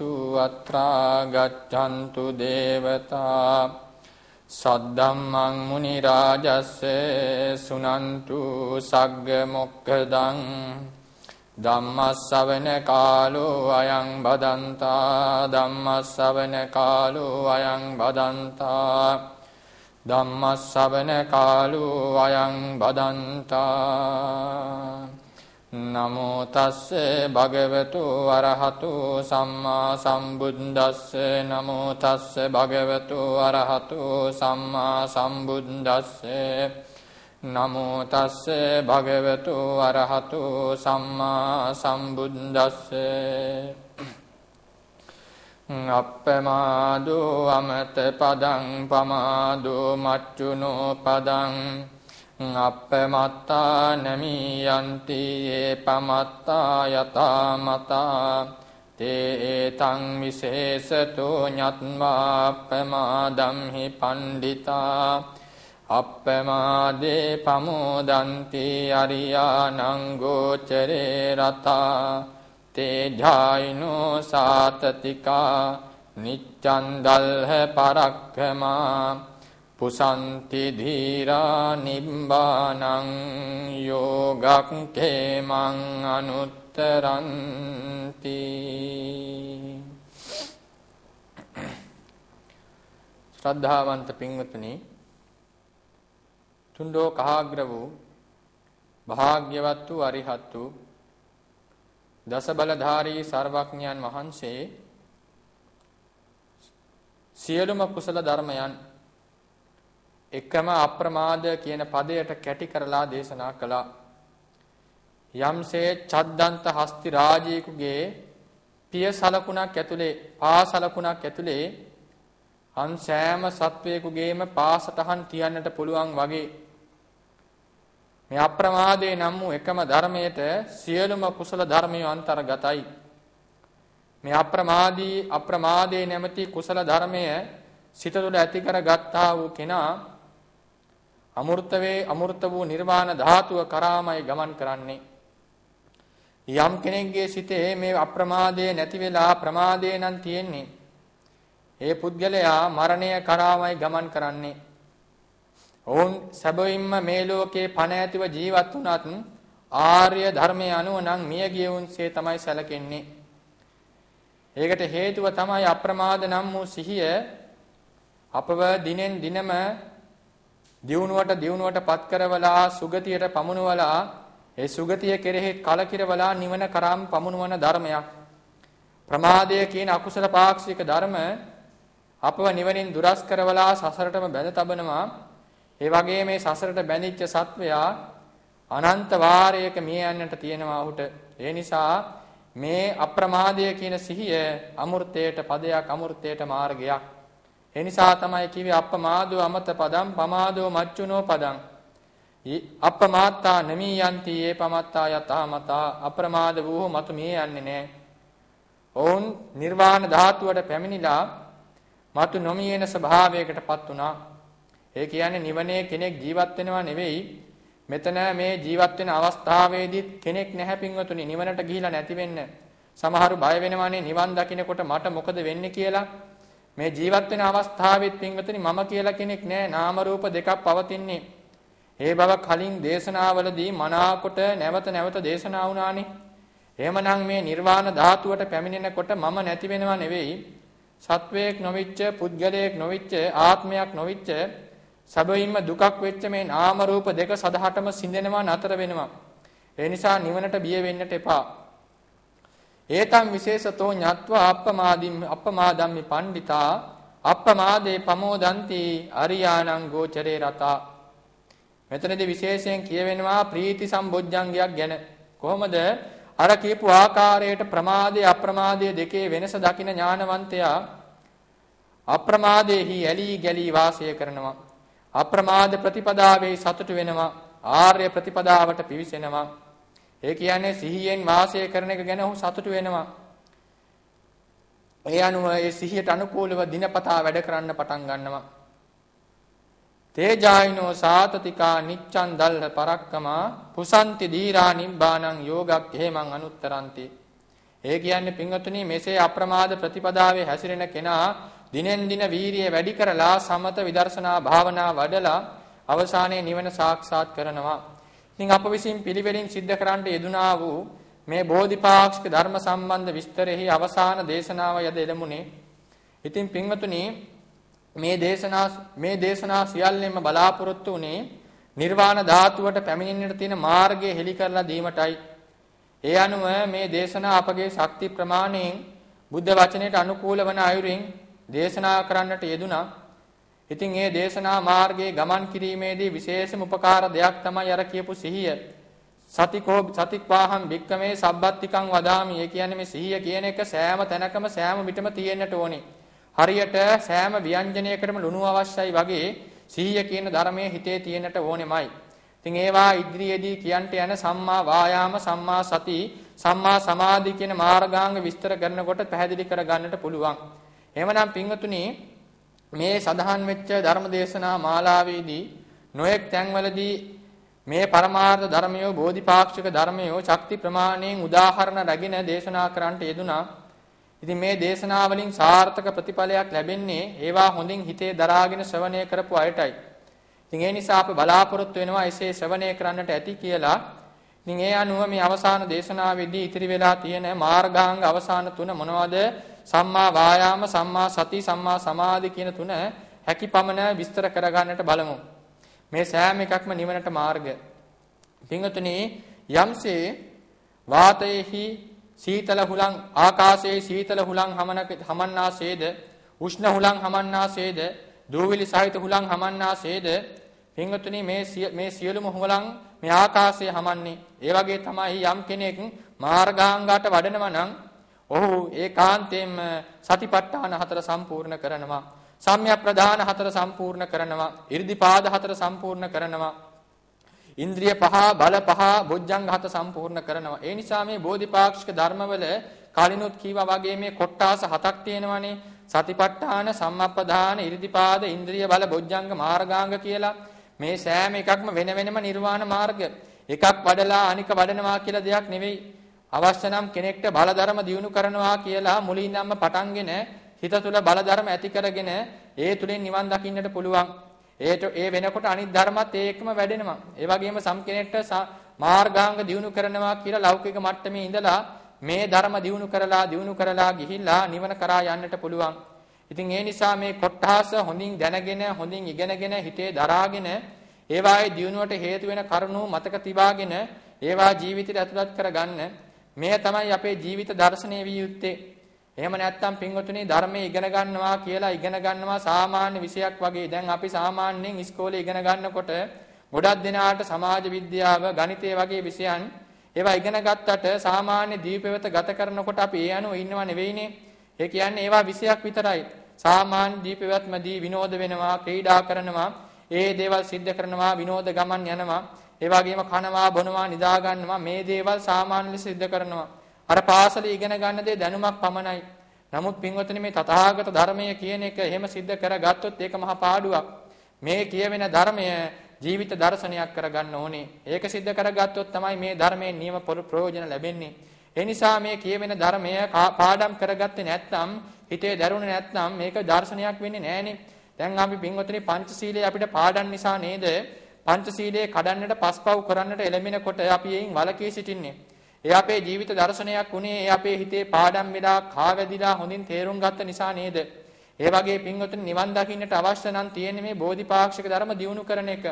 දේශු අත්‍රා ගච්ඡන්තු දේවතා සද්දම්මං මුනි රාජස්ස සුනන්තු සග්ග මොක්ඛදං ධම්මස්සවන කාලෝ අයං බදන්තා ධම්මස්සවන කාලෝ අයං බදන්තා ධම්මස්සවන කාලෝ අයං බදන්තා නමෝ තස්ස භගවතු අරහතු සම්මා සම්බුද්දස්ස නමෝ තස්ස භගවතු අරහතු සම්මා සම්බුද්දස්ස නමෝ තස්ස භගවතු අරහතු සම්මා සම්බුද්දස්ස අප්පමාදෝ අමත පදං පමාදෝ මච්චුනෝ පදං අපමත්තා නමියන්ති ඒ පමත්තා යතා මතා තේ තං විශේෂතෝ ඤත්වා අපමාදම්හි පණ්ඩිතා අප්පමාදේ පමෝදන්ති අරියානං ගෝචරේ රතා තේ ධායිනෝ සාතතිකා නිච්ඡන් දල්හ පරක්ඛමා පුසන්ති ධීරා නිබ්බානං යෝගක්ඛේමං අනුත්තරන්ති ශ්‍රද්ධාවන්ත පින්වත්නි තුන්ඩෝ කහාග්‍ර වූ භාග්‍යවත් වූ අරිහත් වූ දසබලධාරී සර්වඥයන් වහන්සේ සියලුම කුසල ධර්මයන් එකම අප්‍රමාද කියන පදයට කැටි කරලා දේශනා කළා. යම්සේ චද්දන්ත හස්ති රාජේකුගේ පිය සලකුණක් ඇතුලේ පා සලකුණක් ඇතුලේ අන් සෑම සත්වයෙකුගේම පාසටහන් තියන්නට පුළුවන් වගේ මේ අප්‍රමාදේ නම් වූ එකම ධර්මයට සියලුම කුසල ධර්මයන් අන්තර්ගතයි මේ අප්‍රමාදී අප්‍රමාදේ නැමැති කුසල ධර්මය සිත තුළ ඇති කරගත්තා වූ කෙනා අමෘත වේ අමෘත වූ නිර්වාණ ධාතුව කරාමයි ගමන් කරන්නේ. යම් කෙනෙක්ගේ සිතේ මේ අප්‍රමාදයේ නැති වෙලා ප්‍රමාදේ නම් තියෙන්නේ. ඒ පුද්ගලයා මරණය කරාමයි ගමන් කරන්නේ. ඔවුන් සැබවින්ම මේ ලෝකේ පණ ඇතිව ජීවත් වුණත් ආර්ය ධර්මයේ අනුව නම් මිය ගියවුන්සේ තමයි සැලකෙන්නේ. ඒකට හේතුව තමයි අප්‍රමාද නම් වූ සිහිය අපව දිනෙන් දිනම දියුණුවට දියුණුවටපත් කරවලා සුගතියට පමුණුවලා ඒ සුගතිය කෙරෙහි කලකිරවලා නිවන කරාම් පමුණුවන ධර්මයක් ප්‍රමාදය කියන අකුසල පාක්ෂික ධර්ම අපව නිවනින් දුරස් කරවලා සසරටම බැඳ තබනවා ඒ වගේ මේ සසරට බැඳිච්ච සත්වයා අනන්ත වාරයක මිය යන්නට තියෙනවා ඔහුට ඒ නිසා මේ අප්‍රමාදය කියන සිහිය අමෘතයට පදයක් අමෘතයට මාර්ගයක් එනිසා තමයි කිවි අප්පමාදෝ අමත පදම් පමාදෝ මච්චුනෝ පදම් අප්පමාත්තා නමී යන්ති ඒ පමත්තා යතා මතා අප්‍රමාද වූ මතු මේ යන්නේ නෑ ඔවුන් නිර්වාණ ධාතුවට පැමිණිලා මතු නොමියෙන ස්වභාවයකටපත් වුණා ඒ කියන්නේ නිවනේ කෙනෙක් ජීවත් වෙනවා නෙවෙයි මෙතන මේ ජීවත් වෙන අවස්ථාවේදී කෙනෙක් නැහැ පින්වතුනි නිවනට ගිහිලා නැති වෙන්න. සමහරු බය වෙනවානේ නිවන් දකින්නකොට මට මොකද වෙන්නේ කියලා. මේ ජීවත් වෙන අවස්ථාවෙත් පින්වතනි මම කියලා කෙනෙක් නැහැ නාම රූප දෙකක් පවතින්නේ. ඒ බව කලින් දේශනාවලදී මනාකොට නැවත නැවත දේශනා වුණානේ. එහෙමනම් මේ නිර්වාණ ධාතුවට පැමිණෙනකොට මම නැති වෙනව නෙවෙයි සත්වයක් නොවිච්ච පුද්ගලයෙක් නොවිච්ච ආත්මයක් නොවිච්ච සැබවින්ම දුකක් වෙච්ච මේ නාම රූප දෙක සදහටම සිඳෙනවා නතර වෙනවා. ඒ නිසා නිවනට බිය වෙන්නට එපා. ඒතම් විශේෂතෝ ඤත්වා අප්පමාදිම් අප්පමාදම්මි පණ්ඩිතා අප්පමාදේ පමෝදಂತಿ අරියාණං ගෝචරේ රතා මෙතනදී විශේෂයෙන් කියවෙනවා ප්‍රීති සම්බොජ්ජංගයක් ගැන කොහොමද අර කියපු ආකාරයට ප්‍රමාදයේ අප්‍රමාදයේ දෙකේ වෙනස දකින ඥානවන්තයා අප්‍රමාදයේහි ඇලී ගැලී වාසය කරනවා අප්‍රමාද ප්‍රතිපදාවේ සතුට වෙනවා ආර්ය ප්‍රතිපදාවට පිවිසෙනවා ඒ කියන්නේ සිහියෙන් වාසය කරන එක ගැන ඔහු සතුටු වෙනවා. ඒ අනුව ඒ සිහියට අනුකූලව දිනපතා වැඩ කරන්න පටන් ගන්නවා. තේජායිනෝ සාතතිකා නිච්ඡන් දල්හ පරක්කමා පුසන්ති දීරා නිබ්බානං යෝගක් හේමං අනුත්තරන්ති. ඒ කියන්නේ පින්වතුනි මෙසේ අප්‍රමාද ප්‍රතිපදාවේ හැසිරෙන කෙනා දිනෙන් දින වීරිය වැඩි කරලා සමත විදර්ශනා භාවනා වඩලා අවසානයේ නිවන සාක්ෂාත් කරනවා. ඉතින් අප විසින් පිළිවෙලින් සිද්ධ කරන්නට යෙදුනා වූ මේ බෝධිපාක්ෂික ධර්ම සම්බන්ධ විස්තරෙහි අවසාන දේශනාව යද එළමුනේ. ඉතින් පින්වතුනි මේ දේශනා මේ දේශනා සියල්ලෙන්ම බලාපොරොත්තු වුනේ නිර්වාණ ධාතුවට පැමිණෙන්නට තියෙන මාර්ගය හෙළි කරලා දීමටයි. ඒ අනුව මේ දේශනා අපගේ ශක්ති ප්‍රමාණයෙන් බුද්ධ වචනයට අනුකූල වන අයුරින් දේශනා කරන්නට යෙදුනා. ඉතින් මේ දේශනා මාර්ගයේ ගමන් කිරීමේදී විශේෂම උපකාර දෙයක් තමයි අර කියපු සිහිය. සතිකෝ සතික්වාහම් භික්කමේ සබ්බත්තිකං වදාමි. ඒ කියන්නේ මේ සිහිය කියන එක සෑම තැනකම සෑම විටම තියෙන්නට ඕනේ. හරියට සෑම ව්‍යංජනයකටම ලුණු අවශ්‍යයි වගේ සිහිය කියන ධර්මයේ හිතේ තියෙන්නට ඕනෙමයි. ඉතින් ඒවා ඉදිරියේදී කියන්ට යන සම්මා වායාම සම්මා සති සම්මා සමාධි කියන මාර්ගාංග විස්තර කරනකොට පැහැදිලි කර ගන්නට පුළුවන්. එහෙමනම් පින්වතුනි මේ සඳහන් වෙච්ච ධර්ම දේශනා මාලාවේදී නොඑක් තැන්වලදී මේ පරමාර්ථ ධර්මය බෝධිපාක්ෂික ධර්මය ශක්ති ප්‍රමාණයෙන් උදාහරණ රැගෙන දේශනා කරන්නට යෙදුනා. ඉතින් මේ දේශනා වලින් සාර්ථක ප්‍රතිඵලයක් ලැබෙන්නේ ඒවා හොඳින් හිතේ දරාගෙන ශ්‍රවණය කරපු අයටයි. ඉතින් ඒ නිසා අපි බලාපොරොත්තු වෙනවා එසේ ශ්‍රවණය කරන්නට ඇති කියලා. ඉතින් ඒ අනුව මේ අවසාන දේශනාවේදී ඉතිරි වෙලා තියෙන මාර්ගාංග අවසාන තුන මොනවද? සම්මා වායාම සම්මා සති සම්මා සමාධි කියන තුන හැකි පමණ විස්තර කරගන්නට බලමු. මේ සෑම එකක්ම නිවනට මාර්ගය. පින්වතුනි යම්සේ වාතයේහි සීතල හුලං ආකාශයේ සීතල හුලං හමන්නාසේද උෂ්ණ හුලං හමන්නාසේද දූවිලි සහිත හුලං හමන්නාසේද පින්වතුනි මේ මේ සියලුම හුලං මේ ආකාශයේ හමන්නේ ඒ වගේ තමයි යම් කෙනෙක් මාර්ගාංගාට වඩනවා නම් ඔහු ඒකාන්තයෙන්ම සතිපට්ඨාන හතර සම්පූර්ණ කරනවා. සම්‍යක් ප්‍රධාන හතර සම්පූර්ණ කරනවා. 이르දිපාද හතර සම්පූර්ණ කරනවා. ඉන්ද්‍රිය පහ බල පහ බොජ්ජංග හත සම්පූර්ණ කරනවා. ඒ නිසා මේ බෝධිපාක්ෂික ධර්මවල කලිනුත් කීවා වගේ මේ කොට්ටාස හතක් තියෙනවානේ. සතිපට්ඨාන සම්මප්පදාන 이르දිපාද ඉන්ද්‍රිය බල බොජ්ජංග මාර්ගාංග කියලා මේ සෑම එකක්ම වෙන වෙනම නිර්වාණ මාර්ග එකක් වඩලා අනික වඩනවා කියලා දෙයක් නෙවෙයි අවශ්‍ය නම් කෙනෙක්ට බලධර්ම දියුණු කරනවා කියලා මුලින්ම පටන්ගෙන හිත තුල බලධර්ම ඇති කරගෙන ඒ තුලින් නිවන් දකින්නට පුළුවන්. ඒට ඒ වෙනකොට අනිත් ධර්මත් ඒ එක්කම වැඩෙනවා. ඒ වගේම සම් කෙනෙක්ට මාර්ගාංග දියුණු කරනවා කියලා ලෞකික මට්ටමේ ඉඳලා මේ ධර්ම දියුණු කරලා දියුණු කරලා ගිහිල්ලා නිවන කරා යන්නට පුළුවන්. ඉතින් ඒ නිසා මේ කොට්ටාස හොඳින් දැනගෙන හොඳින් ඉගෙනගෙන හිතේ දරාගෙන ඒවායේ දියුණුවට හේතු වෙන කරුණු මතක තියාගෙන ඒවා ජීවිතයට ඇතුළත් කරගන්න මෙය තමයි අපේ ජීවිත දර්ශනය විය යුත්තේ. එහෙම නැත්නම් පින්වතුනි ධර්මයේ ඉගෙන ගන්නවා කියලා ඉගෙන ගන්නවා සාමාන්‍ය විෂයක් වගේ. දැන් අපි සාමාන්‍යයෙන් ඉස්කෝලේ ඉගෙන ගන්නකොට ගොඩක් දෙනාට සමාජ විද්‍යාව, ගණිතය වගේ විෂයන් ඒවා ඉගෙන ගත්තට සාමාන්‍ය දීපෙවත ගත කරනකොට අපි ඒ අනුව ඉන්නව නෙවෙයිනේ. ඒ කියන්නේ ඒවා විෂයක් විතරයි. සාමාන්‍ය දීපෙවත්මදී විනෝද වෙනවා, ක්‍රීඩා කරනවා, ඒ දේවල් සිද්ධ කරනවා, විනෝද ගමන් යනවා. ඒ වගේම කනවා බොනවා නිදා ගන්නවා මේ දේවල් සාමාන්‍ය ලෙස සිද්ධ කරනවා. අර පාසල ඉගෙන ගන්න දේ දැනුමක් පමණයි. නමුත් පින්වතුනි මේ තථාගත ධර්මය කියන එක එහෙම සිද්ධ කරගත්තොත් ඒක මහා පාඩුවක්. මේ කියවෙන ධර්මය ජීවිත දර්ශනයක් කරගන්න ඕනේ. ඒක සිද්ධ කරගත්තොත් තමයි මේ ධර්මයෙන් නියම ප්‍රයෝජන ලැබෙන්නේ. ඒ නිසා මේ කියවෙන ධර්මය පාඩම් කරගත්තේ නැත්නම් හිතේ දරුණේ නැත්නම් මේක දර්ශනයක් වෙන්නේ නැහනේ. දැන් අපි පින්වතුනි පංචශීලයේ අපිට පාඩම් නිසා නේද පංචශීලයේ කඩන්නට පස්පව් කරන්නට එළඹෙනකොට අපි එයින් වලකී සිටින්නේ. ඒ අපේ ජීවිත දර්ශනයක් උනේ ඒ අපේ හිතේ පාඩම් වෙලා කාවැදිලා හොඳින් තේරුම් ගත්ත නිසා නේද? ඒ වගේ පින්වතුනි නිවන් දකින්නට අවශ්‍ය නම් තියෙන්නේ මේ බෝධිපාක්ෂික ධර්ම දියුණු කරන එක.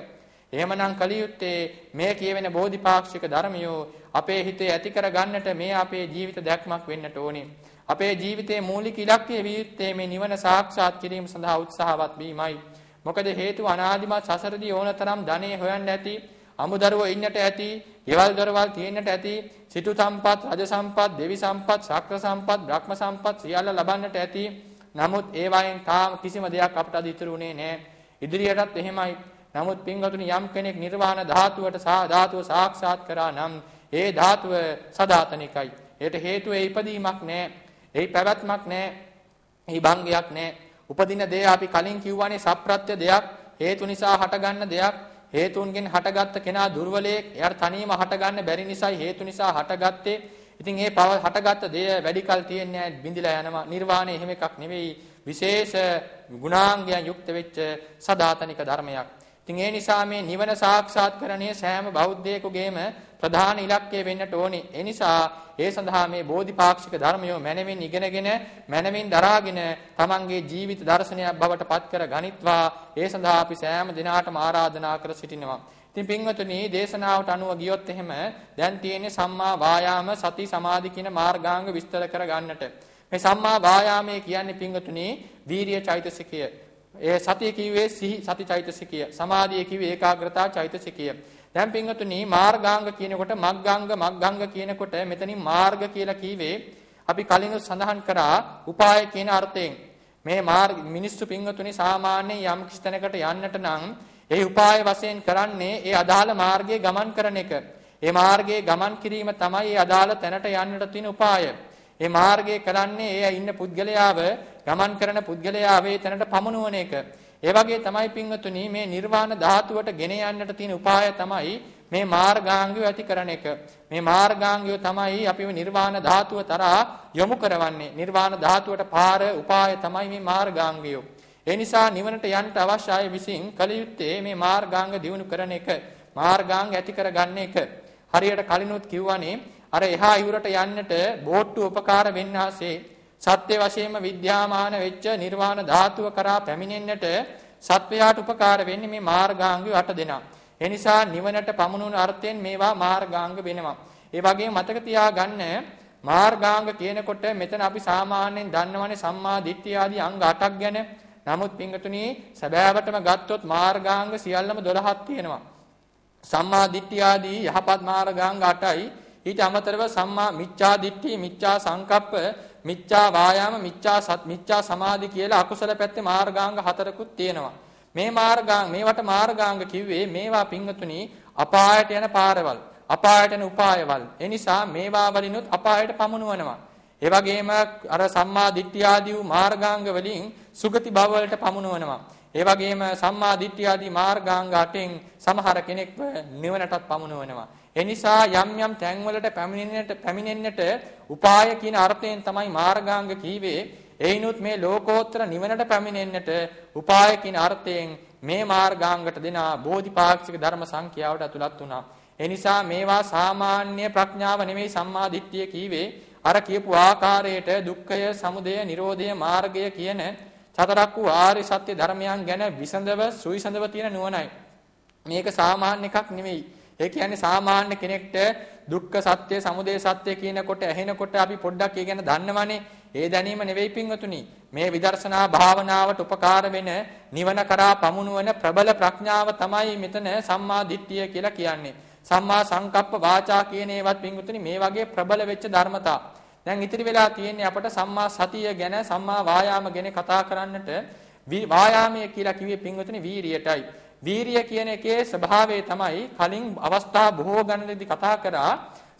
එහෙමනම් කලියුත්තේ මේ කියවෙන බෝධිපාක්ෂික ධර්මියෝ අපේ හිතේ ඇති කර ගන්නට මේ අපේ ජීවිත දැක්මක් වෙන්නට ඕනේ. අපේ ජීවිතයේ මූලික ඉලක්කය වියුත්තේ මේ නිවන සාක්ෂාත් කිරීම සඳහා උත්සාහවත් වීමයි. මොකද හේතුව අනාදිමත් සසරදී ඕන තරම් ධනෙ හොයන්න ඇති, අමුදරුවෝ ඉන්නට ඇති, ieval දරවල් තියෙන්නට ඇති, සිටු සම්පත්, රජ සම්පත්, දෙවි සම්පත්, ශක්‍ර සම්පත්, භ්‍රක්‍ම සම්පත් සියල්ල ලබන්නට ඇති. නමුත් ඒ වයින් තාම කිසිම දෙයක් අපට අද ඉතුරුනේ නැහැ. ඉදිරියටත් එහෙමයි. නමුත් පින්වතුනි යම් කෙනෙක් නිර්වාණ ධාතුවට සා ධාතුව සාක්ෂාත් කරා නම් ඒ ධාතුව සදාතනිකයි. ඒට හේතුව ඒ ඉපදීමක් නැහැ. ඒ පැවැත්මක් නැහැ. ඒ භංගයක් නැහැ. උපදින දේ අපි කලින් කිව්වානේ සප්‍රත්‍ය දෙයක්, හේතු නිසා හටගන්න දෙයක්. හේතුන්ගෙන් හටගත්ත කෙනා දුර්වලයෙක්. එයාට තනියම හටගන්න බැරි නිසායි හේතු නිසා හටගත්තේ. ඉතින් මේ පව හටගත්ත දේ වැඩිකල් තියන්නේ නැහැ. බිඳිලා යනවා. නිර්වාණය එහෙම එකක් නෙවෙයි. විශේෂ ගුණාංගයන් යුක්ත වෙච්ච සදාතනික ධර්මයක්. ඉතින් ඒ නිසා මේ නිවන සාක්ෂාත් කරණය සෑම බෞද්ධයෙකුගේම ප්‍රධාන ඉලක්කය වෙන්නට ඕනේ. ඒ නිසා ඒ සඳහා මේ බෝධිපාක්ෂික ධර්මය මනමින් ඉගෙනගෙන මනමින් දරාගෙන තමන්ගේ ජීවිත දර්ශනයක් බවට පත් කර ගනිත්වා. ඒ සඳහා අපි සෑම දිනාටම ආරාධනා කර සිටිනවා. ඉතින් පින්වතුනි දේශනාවට අනුව ගියොත් එහෙම දැන් තියෙන්නේ සම්මා වායාම සති සමාධි කියන මාර්ගාංග විස්තර කර ගන්නට. මේ සම්මා වායාමයේ කියන්නේ පින්වතුනි වීරිය චෛතසිකය. ඒ සතිය කිව්වේ සිහි සති චෛතසිකය. සමාධිය කිව්වේ ඒකාග්‍රතාව චෛතසිකය. දැන් පින්වතුනි මාර්ගාංග කියනකොට මග්ගාංග මග්ගාංග කියනකොට මෙතනින් මාර්ග කියලා කීවේ අපි කලින් සඳහන් කරා උපාය කියන අර්ථයෙන් මේ මාර්ග මිනිස්සු පින්වතුනි සාමාන්‍යයෙන් යම් කිසි තැනකට යන්නට නම් ඒ උපාය වශයෙන් කරන්නේ ඒ අදාළ මාර්ගයේ ගමන් කරන එක. ඒ මාර්ගයේ ගමන් කිරීම තමයි ඒ අදාළ තැනට යන්නට තියෙන උපාය. ඒ මාර්ගයේ කරන්නේ ඒ ඉන්න පුද්ගලයාව ගමන් කරන පුද්ගලයා වේ තැනට පමුණුවන එක. ඒ වගේ තමයි පින්වතුනි මේ නිර්වාණ ධාතුවට ගෙන යන්නට තියෙන උපාය තමයි මේ මාර්ගාංගය ඇති කරන එක. මේ මාර්ගාංගය තමයි අපිව නිර්වාණ ධාතුව තරහා යොමු කරවන්නේ. නිර්වාණ ධාතුවට පාර උපාය තමයි මේ මාර්ගාංගය. ඒ නිසා නිවනට යන්න අවශ්‍ය අය විසින් කල යුත්තේ මේ මාර්ගාංග දියුණු කරන එක. මාර්ගාංග ඇති කරගන්න එක. හරියට කලිනුත් කිව්වනේ අර එහා ඉවුරට යන්නට බෝට්ටු උපකාර වෙන්නාසේ සත්‍ය වශයෙන්ම විද්‍යාමාන වෙච්ච නිර්වාණ ධාතුව කරා පැමිණෙන්නට සත්වයාට උපකාර වෙන්නේ මේ මාර්ගාංග 8 දෙනා. ඒ නිසා නිවනට පමුණුණු අර්ථයෙන් මේවා මාර්ගාංග වෙනවා. ඒ වගේම මතක තියාගන්න මාර්ගාංග කියනකොට මෙතන අපි සාමාන්‍යයෙන් දන්නවනේ සම්මා දිට්ඨිය ආදී අංග 8ක් ගැන. නමුත් පින්වතුනි සැබෑවටම ගත්තොත් මාර්ගාංග සියල්ලම 12ක් තියෙනවා. සම්මා දිට්ඨිය ආදී යහපත් මාර්ගාංග 8යි. ඊට අමතරව සම්මා මිච්ඡා දිට්ඨි, මිච්ඡා සංකප්ප, මිච්ඡා වායාම මිච්ඡා සත් මිච්ඡා සමාධි කියලා අකුසල පැත්තේ මාර්ගාංග හතරකුත් තියෙනවා. මේ මාර්ගාංග මේවට මාර්ගාංග කිව්වේ මේවා පිංගතුණි අපායට යන පාරවල් අපායට යන උපායවල්. ඒ නිසා මේවා වලිනුත් අපායට පමුණුවනවා. ඒ වගේම අර සම්මා දිට්ඨිය ආදී වූ මාර්ගාංග වලින් සුගති භව වලට පමුණුවනවා. ඒ වගේම සම්මා දිට්ඨිය ආදී මාර්ගාංග අටෙන් සමහර කෙනෙක්ව නිවනටත් පමුණුවනවා. එනිසා යම් යම් තැන්වලට පැමිණෙන්නට පැමිණෙන්නට උපාය කියන අර්ථයෙන් තමයි මාර්ගාංග කීවේ. එයිනුත් මේ ලෝකෝත්තර නිවනට පැමිණෙන්නට උපාය කියන අර්ථයෙන් මේ මාර්ගාංගට දෙන බෝධිපාක්ෂික ධර්ම සංඛ්‍යාවට ඇතුළත් වුණා. එනිසා මේවා සාමාන්‍ය ප්‍රඥාව නෙමෙයි සම්මා දිට්ඨිය කීවේ. අර කියපු ආකාරයට දුක්ඛය, සමුදය, නිරෝධය, මාර්ගය කියන චතරක් වූ ආර්ය සත්‍ය ධර්මයන් ගැන විසඳව, සුවිසඳව තියෙන නුවණයි. මේක සාමාන්‍ය එකක් නෙමෙයි. ඒ කියන්නේ සාමාන්‍ය කෙනෙක්ට දුක්ඛ සත්‍ය, සමුදය සත්‍ය කියනකොට ඇහෙනකොට අපි පොඩ්ඩක් ඒ ගැන දන්නවනේ. ඒ දැනීම නෙවෙයි පින්වතුනි. මේ විදර්ශනා භාවනාවට උපකාර වෙන නිවන කරා පමුණුවන ප්‍රබල ප්‍රඥාව තමයි මෙතන සම්මා දිට්ඨිය කියලා කියන්නේ. සම්මා සංකප්ප වාචා කියන ඒවත් පින්වතුනි මේ වගේ ප්‍රබල වෙච්ච ධර්මතා. දැන් ඉතිරි වෙලා තියෙන්නේ අපට සම්මා සතිය ගැන සම්මා වායාම ගැන කතා කරන්නට වායාමය කියලා කිව්වේ පින්වතුනි වීරියටයි. වීරිය කියන එකේ ස්වභාවය තමයි කලින් අවස්ථා බොහෝ ගණනේදී කතා කරා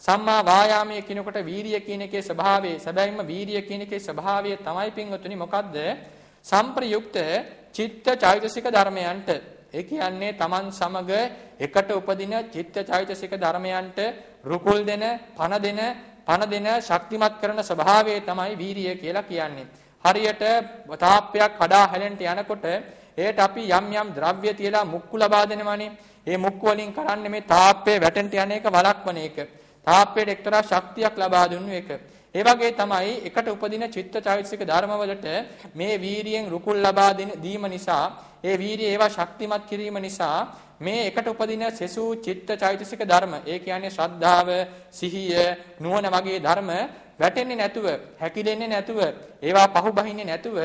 සම්මා වායාමයේ කිනකොට වීරිය කියන එකේ ස්වභාවය සැබවින්ම වීරිය කියන එකේ ස්වභාවය තමයි පින්වතුනි මොකද්ද සම්ප්‍රයුක්ත චිත්ත චෛතසික ධර්මයන්ට ඒ කියන්නේ Taman සමග එකට උපදින චිත්ත චෛතසික ධර්මයන්ට රුකුල් දෙන පන දෙන පන දෙන ශක්තිමත් කරන ස්වභාවය තමයි වීරිය කියලා කියන්නේ හරියට තාප්පයක් කඩා හැලෙන්න යනකොට එයට අපි යම් යම් ද්‍රව්‍ය තියලා මුක්කු ලබා දෙනවනේ. මේ මුක්කු වලින් කරන්නේ මේ තාප්පේ වැටෙන්ට යන එක වළක්වන එක. තාප්පයට එක්තරා ශක්තියක් ලබා දුන්නු එක. ඒ වගේ තමයි එකට උපදින චිත්ත චෛතසික ධර්මවලට මේ වීරියෙන් රුකුල් ලබා දීම නිසා ඒ වීරිය ඒවා ශක්තිමත් කිරීම නිසා මේ එකට උපදින සෙසු චිත්ත චෛතසික ධර්ම ඒ කියන්නේ ශ්‍රද්ධාව සිහිය නුවණ වගේ ධර්ම වැටෙන්නේ නැතුව, හැකිලෙන්නේ නැතුව, ඒවා පහු බහින්නේ නැතුව,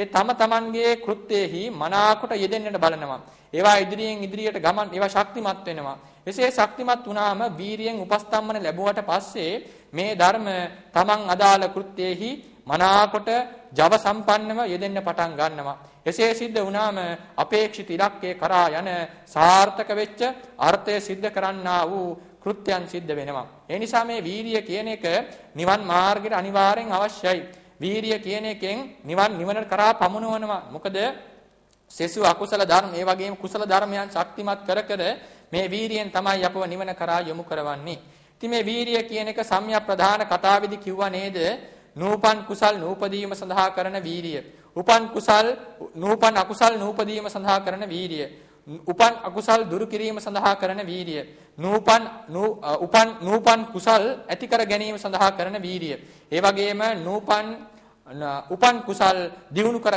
ඒ තම තමන්ගේ කෘත්‍යෙහි මනාකොට යෙදෙන්නට බලනවා. ඒවා ඉදිරියෙන් ඉදිරියට ගමන් ඒවා ශක්තිමත් වෙනවා. එසේ ශක්තිමත් වුණාම වීරියෙන් උපස්තම්මන ලැබුවට පස්සේ මේ ධර්ම තමන් අදාළ කෘත්‍යෙහි මනාකොට ජව සම්පන්නව යෙදෙන්න පටන් ගන්නවා. එසේ සිද්ධ වුණාම අපේක්ෂිත ඉලක්කය කරා යන සාර්ථක වෙච්ච අර්ථය සිද්ධ කරන්නා වූ කෘත්‍යයන් සිද්ධ වෙනවා. ඒ නිසා මේ වීරිය කියන එක නිවන් මාර්ගයට අනිවාර්යෙන් අවශ්‍යයි. වීරිය කියන එකෙන් නිවන් නිවන කරා පමුණවනවා. මොකද සෙසු අකුසල ධර්ම ඒ වගේම කුසල ධර්මයන් ශක්තිමත් කර කර මේ වීරියෙන් තමයි අපව නිවන කරා යොමු කරවන්නේ. ඉතින් මේ වීරිය කියන එක සම්‍යක් ප්‍රධාන කතාවේදී කිව්වා නේද? නූපන් කුසල් නූපදීම සඳහා කරන වීරිය. උපන් කුසල් නූපන් අකුසල් නූපදීම සඳහා කරන වීරිය. උපන් අකුසල් දුරු කිරීම සඳහා කරන වීරිය නූපන් උපන් නූපන් කුසල් ඇති කර ගැනීම සඳහා කරන වීරිය ඒ වගේම නූපන් උපන් කුසල් දියුණු කර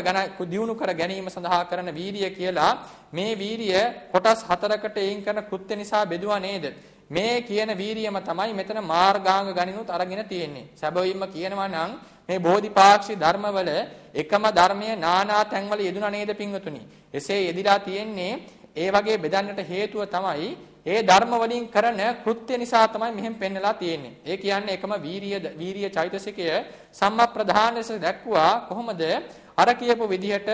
දියුණු කර ගැනීම සඳහා කරන වීරිය කියලා මේ වීරිය කොටස් හතරකට එයින් කරන කෘත්‍ය නිසා බෙදුවා නේද මේ කියන වීරියම තමයි මෙතන මාර්ගාංග ගණිනුත් අරගෙන තියෙන්නේ සැබවින්ම කියනවා නම් මේ බෝධිපාක්ෂි ධර්මවල එකම ධර්මය නානා තැන්වල යෙදුනා නේද පින්වතුනි එසේ යෙදිලා තියෙන්නේ ඒ වගේ බෙදන්නට හේතුව තමයි ඒ ධර්ම වලින් කරන කෘත්‍ය නිසා තමයි මෙහෙම පෙන්නලා තියෙන්නේ. ඒ කියන්නේ එකම වීරිය වීරිය චෛතසිකය සම්මප්‍රධාන ලෙස දැක්ුවා කොහොමද? අර කියපු විදිහට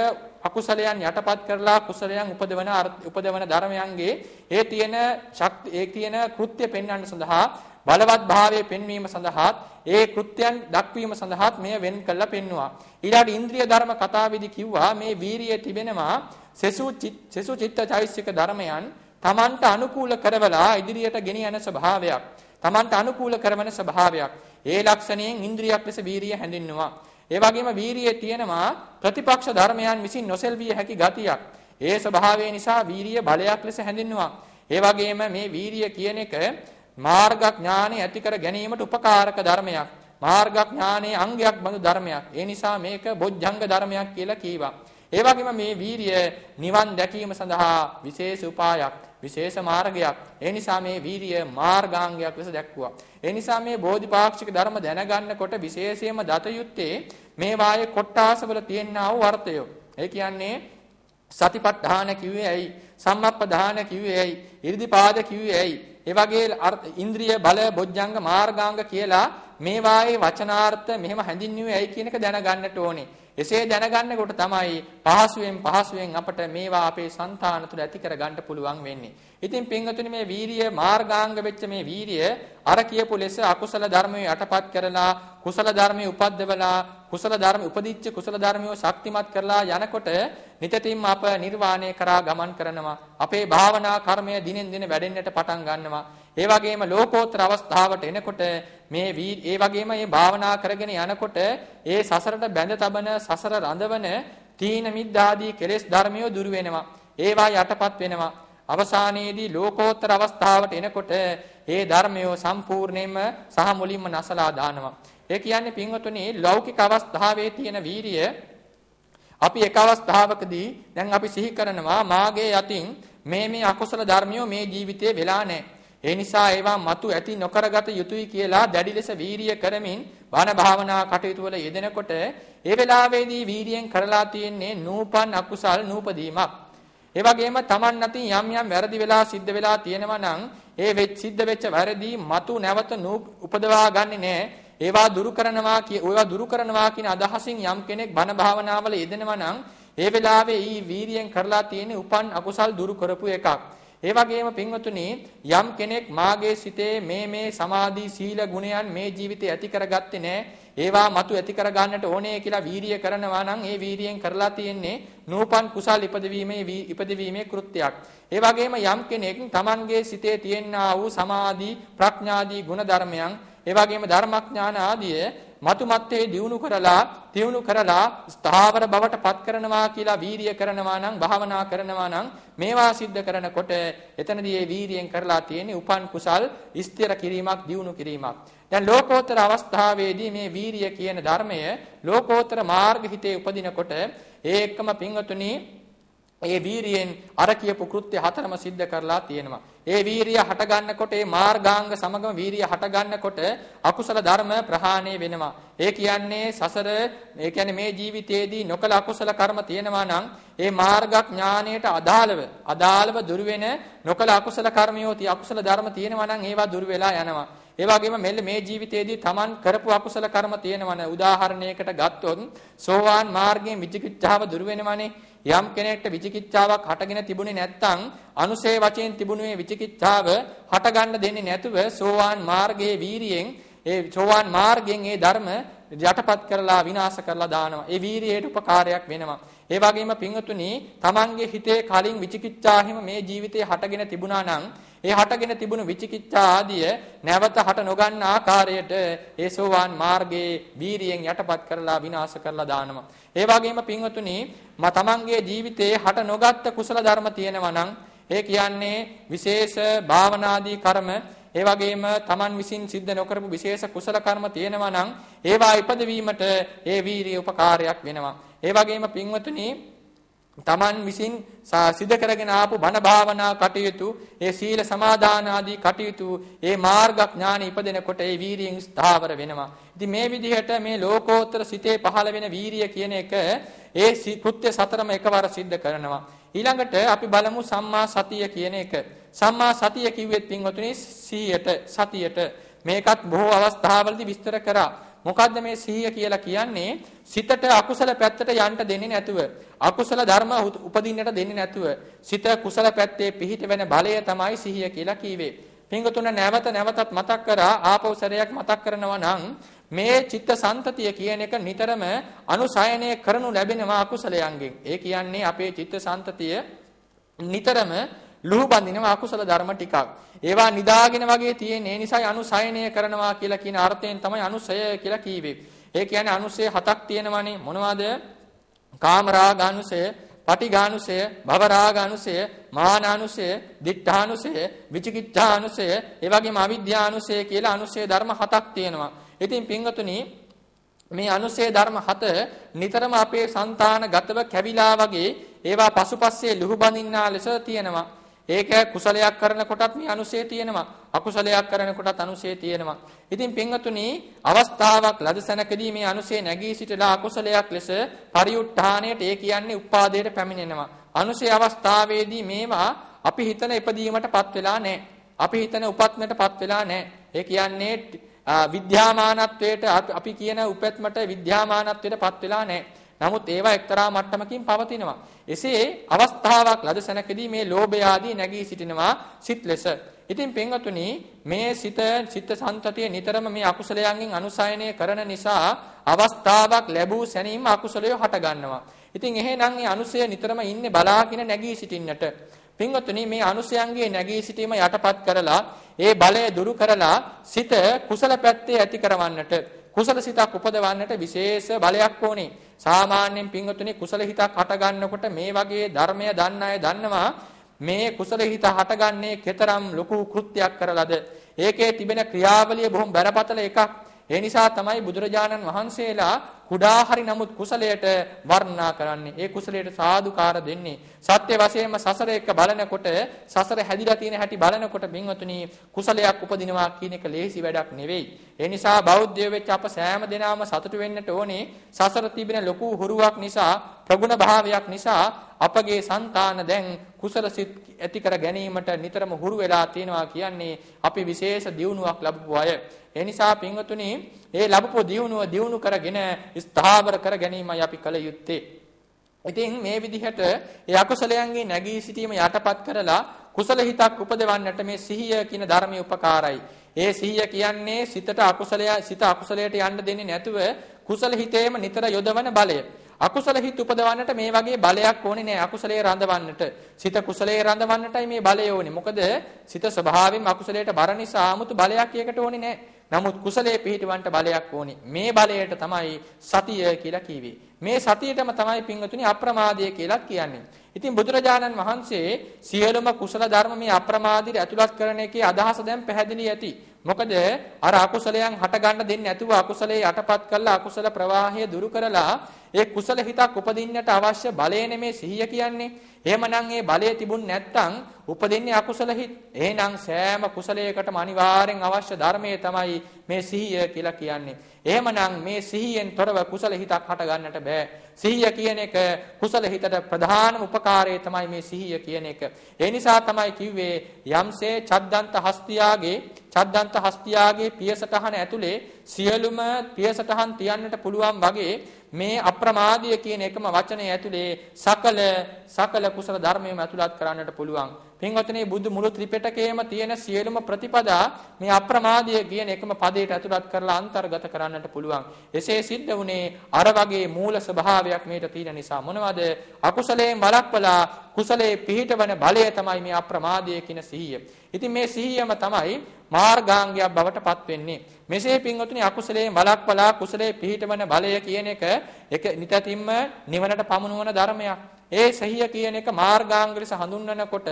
අකුසලයන් යටපත් කරලා කුසලයන් උපදවන උපදවන ධර්මයන්ගේ ඒ තියෙන ශක්ති ඒ තියෙන කෘත්‍ය පෙන්වන්න සඳහා බලවත් භාවය පෙන්වීම සඳහාත් ඒ කෘත්‍යයන් දක්වීම සඳහාත් මෙය වෙන් කළා පෙන්වුවා. ඊළාට ඉන්ද්‍රිය ධර්ම කතාවේදී කිව්වා මේ වීරිය තිබෙනවා සෙසු සෙසු චිත්තචෛසික ධර්මයන් තමන්ට අනුකූල කරවලා ඉදිරියට ගෙන යන ස්වභාවයක්. තමන්ට අනුකූල කරවන ස්වභාවයක්. ඒ ලක්ෂණයෙන් ඉන්ද්‍රියක් ලෙස වීරිය හැඳින්නවා. ඒ වගේම වීරියේ තියෙනවා ප්‍රතිපක්ෂ ධර්මයන් විසින් නොසෙල්විය හැකි ගතියක්. ඒ ස්වභාවය නිසා වීරිය බලයක් ලෙස හැඳින්නවා. ඒ වගේම මේ වීරිය කියන එක මාර්ගඥානෙ ඇති කර ගැනීමට උපකාරක ධර්මයක්. මාර්ගඥානයේ අංගයක් බඳු ධර්මයක්. ඒ නිසා මේක බොජ්ජංග ධර්මයක් කියලා කීවා. ඒ වගේම මේ වීරිය නිවන් දැකීම සඳහා විශේෂ උපායක්, විශේෂ මාර්ගයක්. ඒ නිසා මේ වීරිය මාර්ගාංගයක් ලෙස දැක්වුවා. ඒ නිසා මේ බෝධිපාක්ෂික ධර්ම දැනගන්නකොට විශේෂයෙන්ම දත යුත්තේ මේ වායේ කොටාසවල තියෙනා වූ වර්ථය. ඒ කියන්නේ සතිපට්ඨාන කිව්වේ ඇයි? සම්මප්පදාන කිව්වේ ඇයි? ඉරිදිපාද කිව්වේ ඇයි? ඒ වගේ ඉන්ද්‍රිය බලය බොජ්ජංග මාර්ගාංග කියලා මේවායේ වචනාර්ථ මෙහෙම හැඳින්වුවේ ඇයි කියන එක දැනගන්නට ඕනේ. එසේ දැනගන්නකොට තමයි පහසුවෙන් පහසුවෙන් අපට මේවා අපේ సంతාන තුළ ඇති කරගන්න පුළුවන් වෙන්නේ. ඉතින් පින්වතුනි මේ වීරිය මාර්ගාංග වෙච්ච මේ වීරිය අර කියපු ලෙස අකුසල ධර්මයේ යටපත් කරලා කුසල ධර්මයේ උපද්දවලා කුසල ධර්ම උපදිච්ච කුසල ධර්මියෝ ශක්තිමත් කරලා යනකොට නිතින්ම අප නිර්වාණය කරා ගමන් කරනවා. අපේ භාවනා කර්මය දිනෙන් දින වැඩෙන්නට පටන් ගන්නවා. ඒ වගේම ලෝකෝත්තර අවස්ථාවට එනකොට මේ ඒ වගේම මේ භාවනා කරගෙන යනකොට ඒ සසරට බැඳ තබන සසර රඳවන තීන මිද්දාදී කෙලෙස් ධර්මියෝ දුරු වෙනවා. ඒවා යටපත් වෙනවා. අවසානයේදී ලෝකෝත්තර අවස්ථාවට එනකොට ඒ ධර්මය සම්පූර්ණයෙන්ම සහ මුලින්ම නැසලා දානවා. ඒ කියන්නේ පින්වතුනි ලෞකික අවස්ථාවේ තියෙන වීරිය අපි එක අවස්ථාවකදී දැන් අපි සිහි කරනවා මාගේ යතින් මේ මේ අකුසල ධර්මියෝ මේ ජීවිතේ වෙලා නැහැ. ඒ නිසා ඒවා මතු ඇති නොකරගත යුතුයි කියලා දැඩි ලෙස වීරිය කරමින් බණ භාවනා කටයුතු වල යෙදෙනකොට ඒ වෙලාවේදී වීරියෙන් කරලා තියෙන්නේ නූපන් අකුසල් නූපදීමක්. ඒ වගේම Taman අතින් යම් යම් වැරදි වෙලා සිද්ධ වෙලා තියෙනවා නම් ඒ වෙච් සිද්ධ වෙච්ච වැරදි මතු නැවත උපදවා ගන්නෙ නෑ. ඒවා දුරු කරනවා කිය ඒවා දුරු කරනවා කියන අදහසින් යම් කෙනෙක් බණ භාවනාවල යෙදෙනවා නම් ඒ වෙලාවේ ඊ වීරියෙන් කරලා තියෙන උපන් අකුසල් දුරු කරපු එකක්. ඒ වගේම පින්වතුනි යම් කෙනෙක් මාගේ සිතේ මේ මේ සමාධි සීල ගුණයන් මේ ජීවිතේ ඇති කරගත්තේ නෑ ඒවා මතු ඇති කර ගන්නට ඕනේ කියලා වීරිය කරනවා නම් ඒ වීරියෙන් කරලා තියෙන්නේ නූපන් කුසල් ඉපදවීමේ ඉපදවීමේ කෘත්‍යයක්. ඒ වගේම යම් කෙනෙක් Tamanගේ සිතේ තියෙනා වූ සමාධි ප්‍රඥාදී ගුණ ධර්මයන් ඒ වගේම ධර්මඥාන ආදිය මතුමත්යේ දියුණු කරලා තියුණු කරලා ස්ථාවර බවට පත් කරනවා කියලා වීරිය කරනවා නම් භාවනා කරනවා නම් මේවා સિદ્ધ කරනකොට එතනදී ඒ වීරියෙන් කරලා තියෙන්නේ උපන් කුසල් ස්ථිර කිරීමක් දියුණු කිරීමක් දැන් ලෝකෝත්තර අවස්ථාවේදී මේ වීරිය කියන ධර්මය ලෝකෝත්තර මාර්ග හිතේ උපදිනකොට ඒ එක්කම පින්වතුනි ඒ වීරියෙන් අර කියපු කෘත්‍ය හතරම සිද්ධ කරලා තියෙනවා. ඒ වීරිය හට ගන්නකොට ඒ මාර්ගාංග සමගම වීරිය හට ගන්නකොට අකුසල ධර්ම ප්‍රහාණය වෙනවා. ඒ කියන්නේ සසර ඒ කියන්නේ මේ ජීවිතයේදී නොකල අකුසල කර්ම තියෙනවා නම් ඒ මාර්ගඥාණයට අදාළව අදාළව දුර වෙන නොකල අකුසල කර්මියෝති අකුසල ධර්ම තියෙනවා නම් ඒවා දුර වෙලා යනවා. ඒ වගේම මෙන්න මේ ජීවිතයේදී Taman කරපු අකුසල කර්ම තියෙනවනේ. උදාහරණයකට ගත්තොත් සෝවාන් මාර්ගයේ විචිකිච්ඡාව දුර වෙනවනේ. යම් කෙනෙක්ට විචිකිච්ඡාවක් හටගෙන තිබුණේ නැත්නම් අනුසේ වචයෙන් තිබුණේ විචිකිච්ඡාව හටගන්න දෙන්නේ නැතුව සෝවාන් මාර්ගයේ වීරියෙන් ඒ සෝවාන් මාර්ගයෙන් ඒ ධර්ම යටපත් කරලා විනාශ කරලා දානවා. ඒ වීරියට උපකාරයක් වෙනවා. ඒ වගේම පින්වතුනි, Tamange හිතේ කලින් විචිකිච්ඡාහිම මේ ජීවිතේ හටගෙන තිබුණා නම් ඒ හටගෙන තිබුණු විචිකිච්ඡා ආදිය නැවත හට නොගන්න ආකාරයට ඒ සෝවාන් මාර්ගයේ බීරියෙන් යටපත් කරලා විනාශ කරලා දානවා. ඒ වගේම පින්වතුනි මා තමන්ගේ ජීවිතයේ හට නොගත් කුසල ධර්ම තියෙනවා නම් ඒ කියන්නේ විශේෂ භාවනාදී කර්ම ඒ වගේම Taman විසින් සිද්ධ නොකරපු විශේෂ කුසල කර්ම තියෙනවා නම් ඒවා ඉපදවීමට ඒ වීරිය උපකාරයක් වෙනවා. ඒ වගේම පින්වතුනි තමන් විසින් සිද කරගෙන ආපු බණ භාවනා කටයුතු, ඒ සීල සමාදාන ආදී කටයුතු, ඒ මාර්ග ඥාන ඉපදෙනකොට ඒ වීරියෙන් ස්ථාවර වෙනවා. ඉතින් මේ විදිහට මේ ලෝකෝත්තර සිතේ පහළ වෙන වීරිය කියන එක ඒ කෘත්‍ය සතරම එකවර සිද්ධ කරනවා. ඊළඟට අපි බලමු සම්මා සතිය කියන එක. සම්මා සතිය කිව්වෙත් පින්වතුනි 100ට සතියට මේකත් බොහෝ අවස්ථාවලදී විස්තර කරා. මොකද්ද මේ සිහිය කියලා කියන්නේ සිතට අකුසල පැත්තට යන්න දෙන්නේ නැතුව අකුසල ධර්ම උපදින්නට දෙන්නේ නැතුව සිත කුසල පැත්තේ පිහිට වෙන බලය තමයි සිහිය කියලා කියවේ. පින්ගතුන නැවත නැවතත් මතක් කරා ආපෞසරයක් මතක් කරනවා නම් මේ චිත්ත සන්තතිය කියන එක නිතරම අනුසයනය කරනු ලැබෙනවා අකුසලයන්ගෙන්. ඒ කියන්නේ අපේ චිත්ත සන්තතිය නිතරම ලුහු බඳිනවා අකුසල ධර්ම ටිකක්. ඒවා නිදාගෙන වගේ තියෙන ඒ නිසායි අනුසයනය කරනවා කියලා කියන අර්ථයෙන් තමයි අනුසය කියලා කියවේ. ඒ කියන්නේ අනුසය හතක් තියෙනවනේ මොනවද? කාමරාගානුසය, පටිඝානුසය, භවරාගානුසය, මානානුසය, දිඨානුසය, විචිකිච්ඡානුසය, ඒ වගේම අවිද්‍යානුසය කියලා අනුසය ධර්ම හතක් තියෙනවා. ඉතින් පින්වතුනි මේ අනුසේ ධර්ම හත නිතරම අපේ సంతාන ගතව කැවිලා වගේ ඒවා පසුපස්සේ ලුහුබඳින්නා ලෙස තියෙනවා. ඒක කුසලයක් කරනකොටත් මේ අනුසය තියෙනවා. අකුසලයක් කරනකොටත් අනුසය තියෙනවා. ඉතින් පින්වතුනි අවස්ථාවක් ලදසනකදී මේ අනුසය නැගී සිටලා අකුසලයක් ලෙස පරිඋත්ථාණයට ඒ කියන්නේ උපාදයට පැමිණෙනවා. අනුසය අවස්ථාවේදී මේවා අපි හිතන ඉපදීමටපත් වෙලා නැහැ. අපි හිතන උපත්මටපත් වෙලා නැහැ. ඒ කියන්නේ විද්‍යාමානත්වයට අපි කියන උපත්මට විද්‍යාමානත්වයටපත් වෙලා නැහැ. නමුත් ඒවා එක්තරා මට්ටමකින් පවතිනවා. එසේ අවස්ථාවක් ලද සැනකදී මේ ලෝභය ආදී නැගී සිටිනවා සිත් ලෙස. ඉතින් පින්වතුනි මේ සිත සිත සන්තතිය නිතරම මේ අකුසලයන්ගෙන් අනුසයනය කරන නිසා අවස්ථාවක් ලැබූ සැනීම අකුසලය හට ගන්නවා. ඉතින් එහෙනම් මේ අනුසය නිතරම ඉන්නේ බලාගෙන නැගී සිටින්නට. පින්වතුනි මේ අනුසයන්ගේ නැගී සිටීම යටපත් කරලා ඒ බලය දුරු කරලා සිත කුසල පැත්තේ ඇති කරවන්නට කුසල සිතක් උපදවන්නට විශේෂ බලයක් ඕනේ. සාමාන්‍යයෙන් පින්වතුනි කුසල හිතක් හටගන්නකොට මේ වගේ ධර්මය දන්න අය දන්නවා මේ කුසල හිත හටගන්නේ කතරම් ලොකු කෘත්‍යයක් කරලාද. ඒකේ තිබෙන ක්‍රියාවලිය බොහොම බරපතල එකක්. ඒ නිසා තමයි බුදුරජාණන් වහන්සේලා කුඩා හරි නමුත් කුසලයට වර්ණනා කරන්නේ. ඒ කුසලයට සාදුකාර දෙන්නේ. සත්‍ය වශයෙන්ම සසර එක බලනකොට සසර හැදිලා තියෙන හැටි බලනකොට බින්වතුනි කුසලයක් උපදිනවා කියන එක ලේසි වැඩක් නෙවෙයි. ඒ නිසා බෞද්ධයෝ වෙච්ච අප සෑම දිනම සතුටු වෙන්නට ඕනේ. සසර තිබෙන ලොකු හුරුවක් නිසා ප්‍රගුණ භාවයක් නිසා අපගේ సంతාන දැන් කුසල සිත් ඇති කර ගැනීමට නිතරම හුරු වෙලා තියෙනවා කියන්නේ අපි විශේෂ දියුණුවක් ලැබපු අය. ඒ නිසා පින්වතුනි, මේ ලැබපු දියුණුව දියුණු කරගෙන ස්ථාවර කර ගැනීමයි අපි කල යුත්තේ. ඉතින් මේ විදිහට ඒ අකුසලයන්ගේ නැගී සිටීම යටපත් කරලා කුසල හිතක් උපදවන්නට මේ සිහිය කියන ධර්මයේ උපකාරයි. ඒ සිහිය කියන්නේ සිතට අකුසලය සිත අකුසලයට යන්න දෙන්නේ නැතුව කුසල හිතේම නිතර යොදවන බලය. අකුසල හිත උපදවන්නට මේ වගේ බලයක් ඕනේ නෑ. අකුසලයේ රඳවන්නට. සිත කුසලයේ රඳවන්නටයි මේ බලය ඕනේ. මොකද සිත ස්වභාවයෙන්ම අකුසලයට බර නිසා 아무තු බලයක් එකට ඕනේ නෑ. නමුත් කුසලයේ පිහිටවන්නට බලයක් ඕනේ. මේ බලයට තමයි සතිය කියලා කියවේ. මේ සතියටම තමයි පින්වතුනි අප්‍රමාදය කියලා කියන්නේ. ඉතින් බුදුරජාණන් වහන්සේ සියලුම කුසල ධර්ම මේ අප්‍රමාදීට ඇතුළත් කරන එකේ අදහස දැන් පැහැදිලි ඇති. මොකද අර අකුසලයන් හට ගන්න දෙන්නේ නැතුව අකුසලයේ යටපත් කරලා අකුසල ප්‍රවාහය දුරු කරලා ඒ කුසල හිතක් උපදින්නට අවශ්‍ය බලය නෙමේ සිහිය කියන්නේ. එහෙමනම් ඒ බලය තිබුණ නැත්නම් උපදින්නේ අකුසල හිත්. එහෙනම් සෑම කුසලයකටම අනිවාර්යෙන් අවශ්‍ය ධර්මයේ තමයි මේ සිහිය කියලා කියන්නේ. එහෙමනම් මේ සිහියෙන් තොරව කුසල හිතක් හට ගන්නට බෑ. සිහිය කියන එක කුසල හිතට ප්‍රධානම උපකාරය තමයි මේ සිහිය කියන එක. ඒ නිසා තමයි කිව්වේ යම්සේ චද්දන්ත හස්තියාගේ චද්දන්ත හස්තියාගේ පියසටහන ඇතුලේ සියලුම පියසටහන් තියන්නට පුළුවන් වගේ මේ අප්‍රමාදය කියන එකම වචනේ ඇතුලේ සකල සකල කුසල ධර්මයම ඇතුළත් කරන්නට පුළුවන්. පින්වත්නි බුදු මුළු ත්‍රිපිටකයේම තියෙන සියලුම ප්‍රතිපදා මේ අප්‍රමාදය කියන එකම පදයට ඇතුළත් කරලා අන්තර්ගත කරන්නට පුළුවන්. එසේ සිද්ධ වුණේ අර වගේ මූල ස්වභාවයක් මේට තියෙන නිසා මොනවද? අකුසලයෙන් වළක්වලා කුසලයේ පිහිටවන බලය තමයි මේ අප්‍රමාදය කියන සිහිය. ඉතින් මේ සිහියම තමයි මාර්ගාංගයක් බවට පත් වෙන්නේ. මෙසේ පින්වතුනි අකුසලයේ වළක්වලා කුසලයේ පිහිටවන බලය කියන එක එක නිතතිම්ම නිවනට පමුණුවන ධර්මයක්. ඒ සිහිය කියන එක මාර්ගාංග ලෙස හඳුන්වනකොට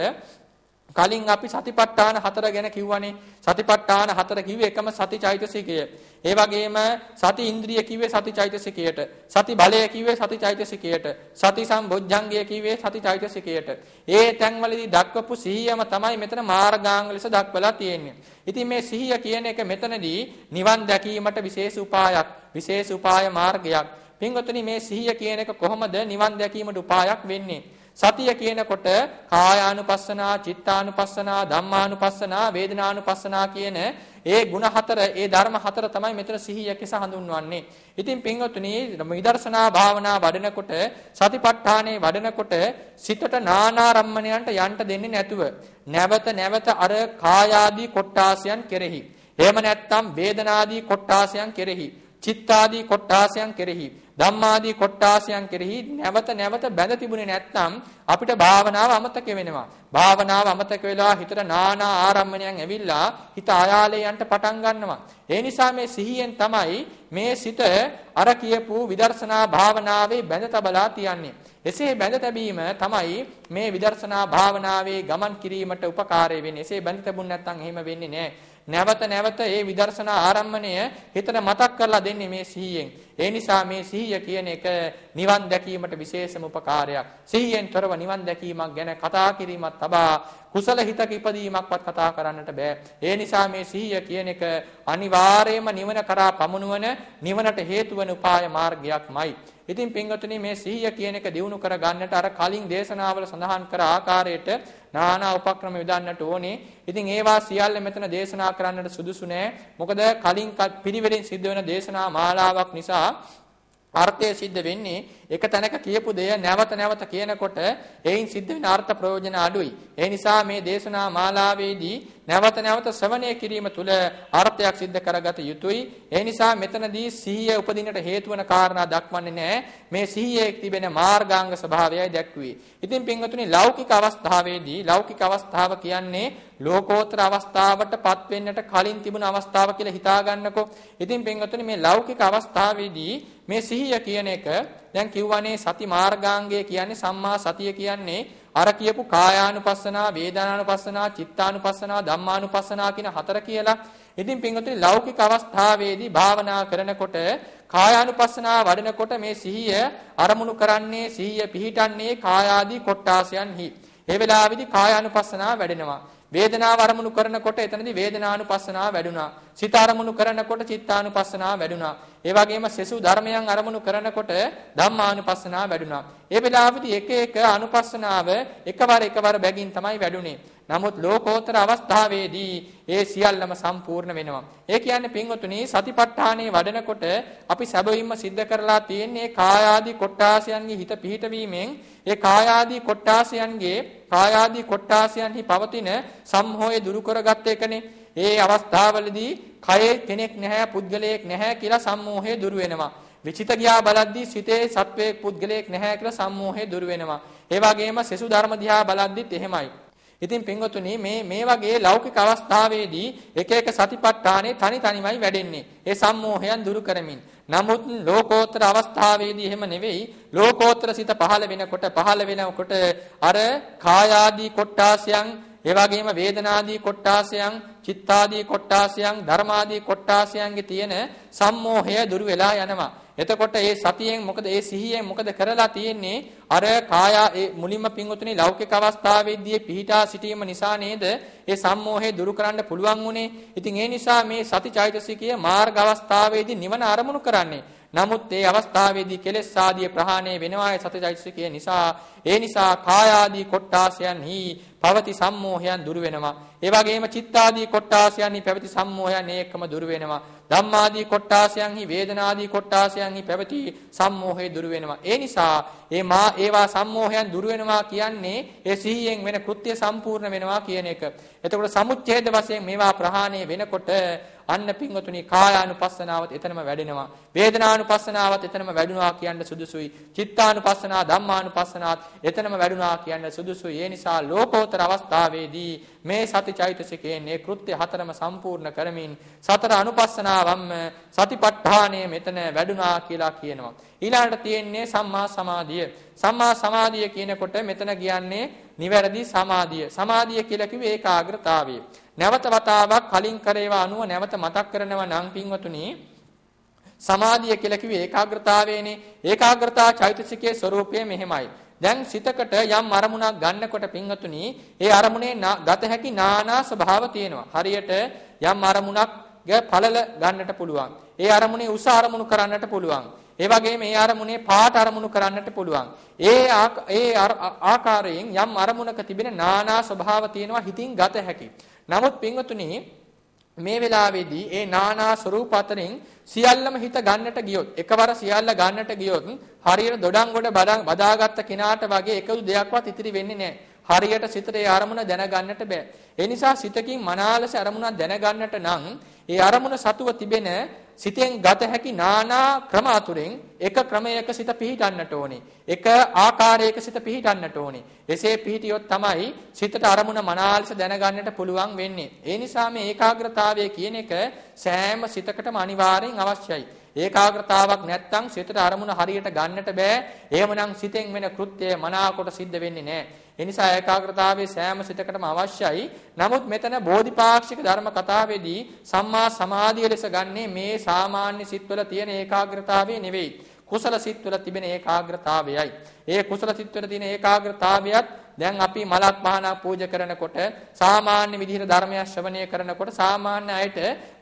කලින් අපි සතිපට්ඨාන හතර ගැන කිව්වනේ සතිපට්ඨාන හතර කිව්වේ එකම සතිචෛතසිකය. ඒ වගේම සති ඉන්ද්‍රිය කිව්වේ සතිචෛතසිකයට. සති බලය කිව්වේ සතිචෛතසිකයට. සති සම්බොජ්ජංගය කිව්වේ සතිචෛතසිකයට. ඒ තැන්වලදී දක්වපු සිහියම තමයි මෙතන මාර්ගාංග ලෙස දක්වලා තියෙන්නේ. ඉතින් මේ සිහිය කියන එක මෙතනදී නිවන් දැකීමට විශේෂ උපායක්, විශේෂ උපාය මාර්ගයක්. පින්වතුනි මේ සිහිය කියන එක කොහොමද නිවන් දැකීමට උපායක් වෙන්නේ? සතිය කියනකොට කායානුපස්සනා, චිත්තානුපස්සනා, ධම්මානුපස්සනා, වේදනානුපස්සනා කියන ඒ ಗುಣ හතර, ඒ ධර්ම හතර තමයි මෙතන සිහිය කෙස හඳුන්වන්නේ. ඉතින් පින්වත්නි, විදර්ශනා භාවනා වඩනකොට, සතිපට්ඨානේ වඩනකොට සිතට නානාරම්මණයන්ට යන්න දෙන්නේ නැතුව නැවත නැවත අර කායාදී කොට්ටාසයන් කෙරෙහි එහෙම නැත්නම් වේදනාදී කොට්ටාසයන් කෙරෙහි චිත්තාදී කොට්ටාසයන් කෙරෙහි ධම්මාදී කොට්ටාසයන් කෙරෙහි නැවත නැවත බැඳ තිබුණේ නැත්නම් අපිට භාවනාව අමතක වෙනවා. භාවනාව අමතක වෙලා හිතට নানা ආරම්මණයන් ඇවිල්ලා හිත ආයාලේ යන්න පටන් ගන්නවා. ඒ නිසා මේ සිහියෙන් තමයි මේ සිත අර කියපු විදර්ශනා භාවනාවේ බැඳ තබලා තියන්නේ. එසේ බැඳ තැබීම තමයි මේ විදර්ශනා භාවනාවේ ගමන් කිරීමට උපකාරී වෙන්නේ. එසේ බැඳ තබුන් නැත්නම් එහෙම වෙන්නේ නැහැ. නැවත නැවත මේ විදර්ශනා ආරම්මණය හිතට මතක් කරලා දෙන්නේ මේ සිහියෙන්. ඒ නිසා මේ සිහිය කියන එක නිවන් දැකීමට විශේෂම උපකාරයක්. සිහියෙන් තොරව නිවන් දැකීමක් ගැන කතා කිරීමක් තබා කුසල හිතක ඉපදීමක්වත් කතා කරන්නට බෑ. ඒ නිසා මේ සිහිය කියන එක අනිවාර්යයෙන්ම නිවන කරා පමුණුවන නිවනට හේතු වෙන උපාය මාර්ගයක්මයි. ඉතින් පින්වතුනි මේ සිහිය කියන එක දිනු කර ගන්නට අර කලින් දේශනාවල සඳහන් කර ආකාරයට නානා උපක්‍රම යොදන්නට ඕනේ. ඉතින් ඒවා සියල්ල මෙතන දේශනා කරන්නට සුදුසු නෑ. මොකද කලින් පිළිවෙලින් සිද්ධ වෙන දේශනා මාලාවක් නිසා අර්ථය සිද්ධ වෙන්නේ එක තැනක කියපු දෙය නැවත නැවත කියනකොට එයින් සිද්ධ වෙන අර්ථ ප්‍රයෝජන අඩුයි. ඒ නිසා මේ දේශනා මාලාවේදී නැවත නැවත ශ්‍රවණය කිරීම තුළ අර්ථයක් සිද්ධ කරගත යුතුයි. ඒ නිසා මෙතනදී සිහිය උපදින්නට හේතු වන කාරණා දක්වන්නේ නැහැ. මේ සිහියේ තිබෙන මාර්ගාංග ස්වභාවයයි දැක්වුවේ. ඉතින් පින්වතුනි ලෞකික අවස්ථාවේදී ලෞකික අවස්ථාව කියන්නේ ලෝකෝත්තර අවස්ථාවටපත් වෙන්නට කලින් තිබුණ අවස්ථාව කියලා හිතා ගන්නකෝ. ඉතින් පින්වතුනි මේ ලෞකික අවස්ථාවේදී මේ සිහිය කියන එක දැන් කිව්වනේ සති මාර්ගාංගය කියන්නේ සම්මා සතිය කියන්නේ අර කියපු කායානුපස්සනා, වේදනානුපස්සනා, චිත්තානුපස්සනා, ධම්මානුපස්සනා කියන හතර කියලා. ඉතින් පින්වතුනි ලෞකික අවස්ථාවේදී භාවනා කරනකොට කායානුපස්සනා වඩනකොට මේ සිහිය අරමුණු කරන්නේ සිහිය පිහිටන්නේ කායාදී කොට්ටාසයන්හි. ඒ වෙලාවේදී කායානුපස්සනා වැඩෙනවා. වේදනාව අරමුණු කරනකොට එතනදී වේදනානුපස්සනාව වැඩුණා. සිත අරමුණු කරනකොට චිත්තානුපස්සනාව වැඩුණා. ඒ වගේම සෙසු ධර්මයන් අරමුණු කරනකොට ධම්මානුපස්සනාව වැඩුණා. ඒ වෙලාවෙදී එක එක අනුපස්සනාව එකවර එකවර බැගින් තමයි වැඩුණේ. නමුත් ලෝකෝත්තර අවස්ථාවේදී ඒ සියල්ලම සම්පූර්ණ වෙනවා. ඒ කියන්නේ පින්වතුනි සතිපට්ඨානේ වඩනකොට අපි සැබවින්ම සිද්ධ කරලා තියෙන්නේ කායාදී කොට්ටාසයන්ගේ හිත පිහිටවීමෙන් ඒ කායාදී කොට්ටාසයන්ගේ කායාදී කොට්ටාසයන්හි පවතින සම්හෝය දුරු කරගත්ත එකනේ. ඒ අවස්ථාවවලදී කයේ කෙනෙක් නැහැ පුද්ගලයෙක් නැහැ කියලා සම්මෝහය දුරු වෙනවා. විචිත ගියා බලද්දී සිතේ සත්වයේ පුද්ගලයෙක් නැහැ කියලා සම්මෝහය දුරු වෙනවා. ඒ වගේම සෙසු ධර්ම දිහා බලද්දිත් එහෙමයි. ඉතින් පින්වතුනි මේ මේ වගේ ලෞකික අවස්ථාවේදී එක එක සතිපට්ඨානේ තනි තනිමයි වැඩෙන්නේ. ඒ සම්මෝහයන් දුරු කරමින්. නමුත් ලෝකෝත්තර අවස්ථාවේදී එහෙම නෙවෙයි. ලෝකෝත්තර සිත පහළ වෙනකොට පහළ වෙනකොට අර කායාදී කොට්ටාසයන් ඒ වගේම වේදනාදී කොට්ටාසයන්, චිත්තාදී කොට්ටාසයන්, ධර්මාදී කොට්ටාසයන්ගේ තියෙන සම්මෝහය දුරු වෙලා යනවා. එතකොට ඒ සතියෙන් මොකද ඒ සිහියෙන් මොකද කරලා තියෙන්නේ අර කායා ඒ මුලින්ම පින්වතුනි ලෞකික අවස්ථාවේදී පිහිටා සිටීම නිසා නේද ඒ සම්මෝහය දුරු කරන්න පුළුවන් වුණේ. ඉතින් ඒ නිසා මේ සති චෛතසිකය මාර්ග අවස්ථාවේදී නිවන අරමුණු කරන්නේ. නමුත් ඒ අවස්ථාවේදී කෙලෙස් ආදී ප්‍රහාණය වෙනවා ඒ සති චෛතසිකය නිසා. ඒ නිසා කායාදී කොට්ටාසයන් හි පැවති සම්මෝහයන් දුරු වෙනවා. ඒ වගේම චිත්තාදී කොට්ටාසයන්හි පැවති සම්මෝහයන් ඒකම දුරු වෙනවා. ධම්මාදී කොට්ටාසයන්හි වේදනාදී කොට්ටාසයන්හි පැවති සම්මෝහය දුරු වෙනවා. ඒ නිසා ඒ මා ඒවා සම්මෝහයන් දුරු වෙනවා කියන්නේ ඒ සිහියෙන් වෙන කෘත්‍ය සම්පූර්ණ වෙනවා කියන එක. එතකොට සමුච්ඡේද වශයෙන් මේවා ප්‍රහාණය වෙනකොට අන්න පිංගතුනි කායානුපස්සනාවත් එතනම වැඩෙනවා වේදනානුපස්සනාවත් එතනම වැඩුණා කියන්න සුදුසුයි චිත්තානුපස්සනා ධම්මානුපස්සනාත් එතනම වැඩුණා කියන්න සුදුසුයි ඒ නිසා ලෝකෝ බෝසතර අවස්ථාවේදී මේ සති චෛතසිකයෙන් මේ කෘත්‍ය හතරම සම්පූර්ණ කරමින් සතර අනුපස්සනාවම්ම සතිපට්ඨානය මෙතන වැඩුණා කියලා කියනවා. ඊළඟට තියෙන්නේ සම්මා සමාධිය. සම්මා සමාධිය කියනකොට මෙතන කියන්නේ නිවැරදි සමාධිය. සමාධිය කියලා කිව්වේ ඒකාග්‍රතාවය. නැවත වතාවක් කලින් කරේවා අනුව නැවත මතක් කරනවා නම් පින්වතුනි සමාධිය කියලා කිව්වේ ඒකාග්‍රතාවයනේ ඒකාග්‍රතාව චෛතසිකයේ ස්වરૂපය මෙහෙමයි දැන් සිතකට යම් අරමුණක් ගන්නකොට පින්වතුනි, ඒ අරමුණේ ගත හැකි නානා ස්වභාව තියෙනවා. හරියට යම් අරමුණක් පළල ගන්නට පුළුවන්. ඒ අරමුණේ උස අරමුණු කරන්නට පුළුවන්. ඒ වගේම ඒ අරමුණේ පාට අරමුණු කරන්නට පුළුවන්. ඒ ඒ ආකාරයෙන් යම් අරමුණක තිබෙන නානා ස්වභාව තියෙනවා හිතින් ගත හැකි. නමුත් පින්වතුනි මේ වෙලාවේදී ඒ නානා ස්වરૂප අතරින් සියල්ලම හිත ගන්නට ගියොත් එකවර සියල්ල ගන්නට ගියොත් හරියට දොඩම් ගොඩ බදාගත්ත කෙනාට වගේ එකදු දෙයක්වත් ඉතිරි වෙන්නේ නැහැ. හරියට සිතේ අරමුණ දැනගන්නට බෑ. ඒ නිසා සිතකින් මනාලස අරමුණක් දැනගන්නට නම් ඒ අරමුණ සතුව තිබෙන සිතෙන් ගත හැකි නානා ක්‍රම අතුරෙන් එක ක්‍රමයක සිත පිහිටන්නට ඕනේ. එක ආකාරයක සිත පිහිටන්නට ඕනේ. එසේ පිහිටියොත් තමයි සිතට අරමුණ මනාලෙස දැනගන්නට පුළුවන් වෙන්නේ. ඒ නිසා මේ ඒකාග්‍රතාවය කියන එක සෑම සිතකටම අනිවාර්යෙන් අවශ්‍යයි. ඒකාග්‍රතාවක් නැත්නම් සිතට අරමුණ හරියට ගන්නට බෑ. එහෙමනම් සිතෙන් වෙන කෘත්‍යය මනාකොට සිද්ධ වෙන්නේ නැහැ. ඒ නිසා ඒකාග්‍රතාවයේ සෑම සිතකටම අවශ්‍යයි. නමුත් මෙතන බෝධිපාක්ෂික ධර්ම කතාවේදී සම්මා සමාධිය ලෙස ගන්නේ මේ සාමාන්‍ය සිත්වල තියෙන ඒකාග්‍රතාවය නෙවෙයි. කුසල සිත්වල තිබෙන ඒකාග්‍රතාවයයි. ඒ කුසල සිත්වල තියෙන ඒකාග්‍රතාවයත් දැන් අපි මලක් පහනා පූජා කරනකොට සාමාන්‍ය විදිහට ධර්මය ශ්‍රවණය කරනකොට සාමාන්‍ය අයට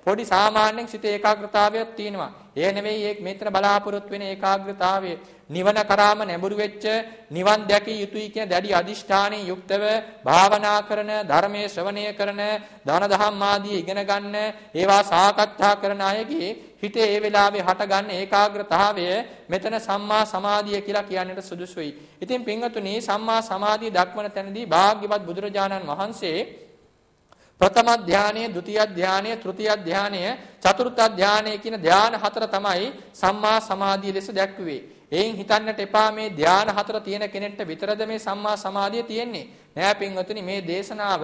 පොඩි සාමාන්‍යයෙන් සිත ඒකාග්‍රතාවයක් තියෙනවා. ඒ නෙමෙයි මේ මෙතන බලාපොරොත්තු වෙන ඒකාග්‍රතාවය. නිවන කරාම නැඹුරු වෙච්ච නිවන් දැකිය යුතුයි කියන දැඩි අදිෂ්ඨානයෙන් යුක්තව භාවනා කරන ධර්මයේ ශ්‍රවණය කරන දාන දහම් ආදී ඉගෙන ගන්න ඒවා සාකච්ඡා කරන අයගේ හිතේ ඒ වෙලාවේ හටගන්න ඒකාග්‍රතාවය මෙතන සම්මා සමාධිය කියලා කියන්නට සුදුසුයි. ඉතින් පින්වතුනි සම්මා සමාධිය දක්වන තැනදී භාග්‍යවත් බුදුරජාණන් වහන්සේ ප්‍රථම ධානය, ဒုတိ ය ධානය, තෘතිය ධානය, චතුර්ථ ධානය කියන ධාන හතර තමයි සම්මා සමාධිය ලෙස දැක්වුවේ. එයින් හිතන්නට එපා මේ ධානා හතර තියෙන කෙනෙක්ට විතරද මේ සම්මා සමාධිය තියෙන්නේ. නෑ පින්වතුනි මේ දේශනාව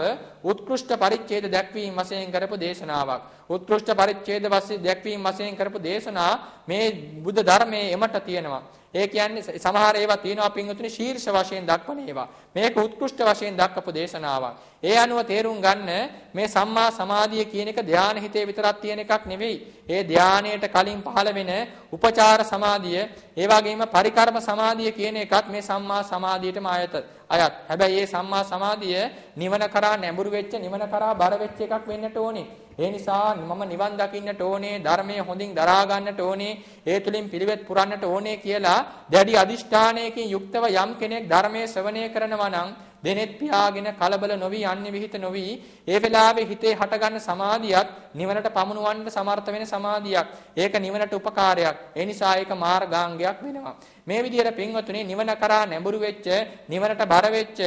උත්කෘෂ්ඨ පරිච්ඡේද දැක්වීම වශයෙන් කරපු දේශනාවක්. උත්කෘෂ්ඨ පරිච්ඡේද වශයෙන් දැක්වීම වශයෙන් කරපු දේශනා මේ බුද්ධ ධර්මයේ එමට තියෙනවා. ඒ කියන්නේ සමහර ඒවා තියෙනවා පින්වතුනි ශීර්ෂ වශයෙන් දක්වන ඒවා. මේක උත්කෘෂ්ඨ වශයෙන් දක්වපු දේශනාවක්. ඒ අනුව තේරුම් ගන්න මේ සම්මා සමාධිය කියන එක ධාන හිතේ විතරක් තියෙන එකක් නෙවෙයි. ඒ ධානයට කලින් පහළ වෙන උපචාර සමාධිය, ඒ වගේම පරිකර්ම සමාධිය කියන එකත් මේ සම්මා සමාධියටම ආයත අයත්. හැබැයි මේ සම්මා සමාධිය නිවන කරා නැඹුරු වෙච්ච නිවන කරා බර වෙච්ච එකක් වෙන්නට ඕනේ. ඒ නිසා මම නිවන් දකින්නට ඕනේ, ධර්මයේ හොඳින් දරා ගන්නට ඕනේ, ඒ තුලින් පිළිවෙත් පුරන්නට ඕනේ කියලා දැඩි අදිෂ්ඨානයකින් යුක්තව යම් කෙනෙක් ධර්මයේ ශ්‍රවණය කරනවා නම් දෙනෙත් පියාගෙන කලබල නොවි යන්නේ විහිිත නොවි ඒ වෙලාවේ හිතේ හටගන්න සමාධියක් නිවනට පමුණුවන්න සමර්ථ වෙන සමාධියක් ඒක නිවනට උපකාරයක් ඒ නිසා ඒක මාර්ගාංගයක් වෙනවා මේ විදිහට පින්වතුනි නිවන කරා නැඹුරු වෙච්ච නිවනට බර වෙච්ච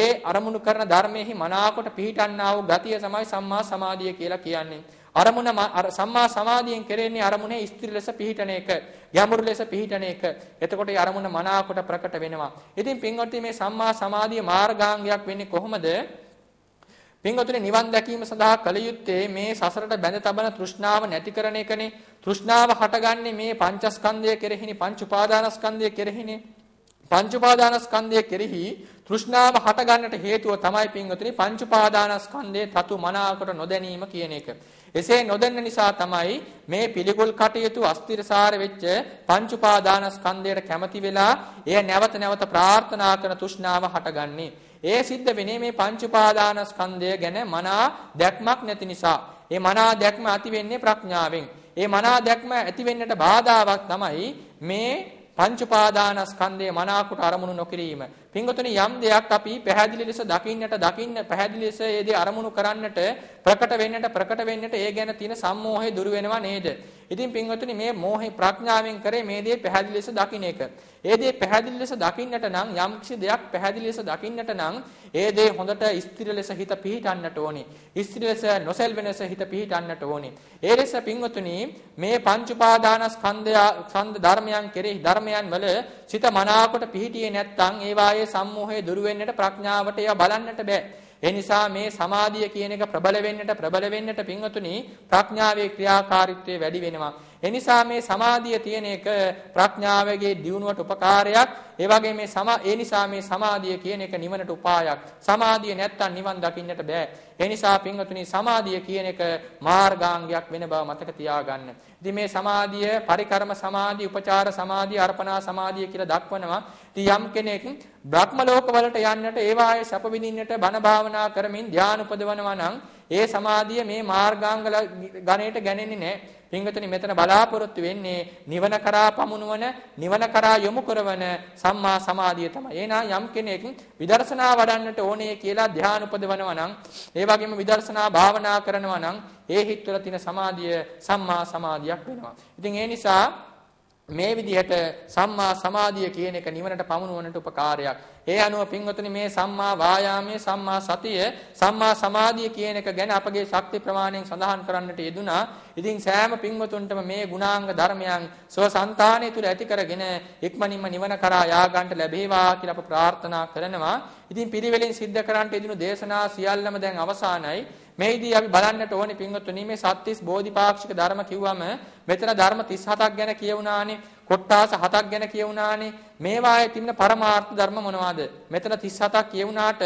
ඒ අරමුණු කරන ධර්මයේ මනාකොට පිහිටන්නා වූ ගතිය තමයි සම්මා සමාධිය කියලා කියන්නේ අරමුණ අර සම්මා සමාධියෙන් කෙරෙන්නේ අරමුණේ ස්ථිර ලෙස පිහිටන එක, යමුරු ලෙස පිහිටන එක. එතකොට ඒ අරමුණ මනාවකට ප්‍රකට වෙනවා. ඉතින් පින්වත්නි මේ සම්මා සමාධිය මාර්ගාංගයක් වෙන්නේ කොහොමද? පින්වතුනි නිවන් දැකීම සඳහා කල යුත්තේ මේ සසරට බැඳ තබන තෘෂ්ණාව නැති කරන එකනේ. තෘෂ්ණාව හටගන්නේ මේ පංචස්කන්ධය කෙරෙහිනේ, පංච උපාදානස්කන්ධය කෙරෙහිනේ. පංච උපාදානස්කන්ධය කෙරෙහි තෘෂ්ණාව හට ගන්නට හේතුව තමයි පින්වතුනි පංච උපාදානස්කන්ධයේ තතු මනාවකට නොදැනීම කියන එක. එසේ නොදැන්න නිසා තමයි මේ පිළිකුල් කටයුතු අස්තිරසාර වෙච්ච පංච උපාදානස්කන්ධයට කැමති වෙලා එය නැවත නැවත ප්‍රාර්ථනා කරන තෘෂ්ණාව හටගන්නේ. ඒ සිද්ධ වෙන්නේ මේ පංච උපාදානස්කන්ධය ගැන මනා දැක්මක් නැති නිසා. ඒ මනා දැක්ම ඇති වෙන්නේ ප්‍රඥාවෙන්. ඒ මනා දැක්ම ඇති වෙන්නට බාධාවක් තමයි මේ පංච උපාදානස්කන්ධය මනාකොට අරමුණු නොකිරීම. පින්වතුනි යම් දෙයක් අපි පැහැදිලි ලෙස දකින්නට දකින්න පැහැදිලි ලෙස ඒ දේ අරමුණු කරන්නට ප්‍රකට වෙන්නට ප්‍රකට වෙන්නට ඒ ගැන තියෙන සම්මෝහය දුරු වෙනවා නේද? ඉතින් පින්වතුනි මේ මෝහේ ප්‍රඥාවෙන් කරේ මේ දේ පැහැදිලි ලෙස දකින්න එක. ඒ දේ පැහැදිලි ලෙස දකින්නට නම් යම් කිසි දෙයක් පැහැදිලි ලෙස දකින්නට නම් ඒ දේ හොඳට ස්ථිර ලෙස හිත පිහිටන්නට ඕනේ. ස්ථිර ලෙස නොසැල්වෙන ලෙස හිත පිහිටන්නට ඕනේ. ඒ ලෙස පින්වතුනි මේ පංච උපාදානස්කන්ධය ස්කන්ධ ධර්මයන් කෙරෙහි ධර්මයන් වල සිත මනාවකට පිහිටියේ නැත්නම් ඒවායේ සම්මෝහය දුරු වෙන්නට ප්‍රඥාවට ඒවා බලන්නට බෑ. ඒ නිසා මේ සමාධිය කියන එක ප්‍රබල වෙන්නට ප්‍රබල වෙන්නට පින්වතුනි ප්‍රඥාවේ ක්‍රියාකාරීත්වය වැඩි වෙනවා. ඒ නිසා මේ සමාධිය තියෙන එක ප්‍රඥාවගේ දියුණුවට උපකාරයක්. ඒ වගේ මේ සමා ඒ නිසා මේ සමාධිය කියන එක නිවනට උපායක්. සමාධිය නැත්තම් නිවන් දකින්නට බෑ. ඒ නිසා පින්වතුනි සමාධිය කියන එක මාර්ගාංගයක් වෙන බව මතක තියාගන්න. ඉතින් මේ සමාධිය පරිකර්ම සමාධි, උපචාර සමාධි, අර්පණා සමාධිය කියලා දක්වනවා. ඉතින් යම් කෙනෙක් බ්‍රහ්ම ලෝකවලට යන්නට ඒවායේ සැප විඳින්නට බණ භාවනා කරමින් ධානය උපදවනවා නම් ඒ සමාධිය මේ මාර්ගාංග ගණයට ගණන්නේ නැහැ. පින්වතුනි මෙතන බලාපොරොත්තු වෙන්නේ නිවන කරා පමුණුවන නිවන කරා යොමු කරවන සම්මා සමාධිය තමයි. එහෙනම් යම් කෙනෙක් විදර්ශනා වඩන්නට ඕනේ කියලා ධ්‍යාන උපදවනවා නම් ඒ වගේම විදර්ශනා භාවනා කරනවා නම් ඒ හිත් තුළ තියෙන සමාධිය සම්මා සමාධියක් වෙනවා. ඉතින් ඒ නිසා මේ විදිහට සම්මා සමාධිය කියන එක නිවනට පමුණුවනට උපකාරයක්. ඒ අනුව පින්වතුනි මේ සම්මා වායාමයේ සම්මා සතිය සම්මා සමාධිය කියන එක ගැන අපගේ ශක්ති ප්‍රමාණයෙන් සඳහන් කරන්නට යෙදුනා. ඉතින් සෑම පින්වතුන්ටම මේ ගුණාංග ධර්මයන් සවසංතානය තුළ ඇති කරගෙන ඉක්මනින්ම නිවන කරා යා ගන්නට ලැබේවා කියලා අප ප්‍රාර්ථනා කරනවා. ඉතින් පිරිවෙලින් සිද්ධ කරන්නට යෙදුණු දේශනා සියල්ලම දැන් අවසానයි. මේදී අපි බලන්නට ඕනේ පින්වත්නි මේ සත්‍තිස් බෝධිපාක්ෂික ධර්ම කිව්වම මෙතන ධර්ම 37ක් ගැන කියවුණානේ කොට්ටාස 7ක් ගැන කියවුණානේ මේවායේ තිබෙන පරමාර්ථ ධර්ම මොනවාද මෙතන 37ක් කියවුණාට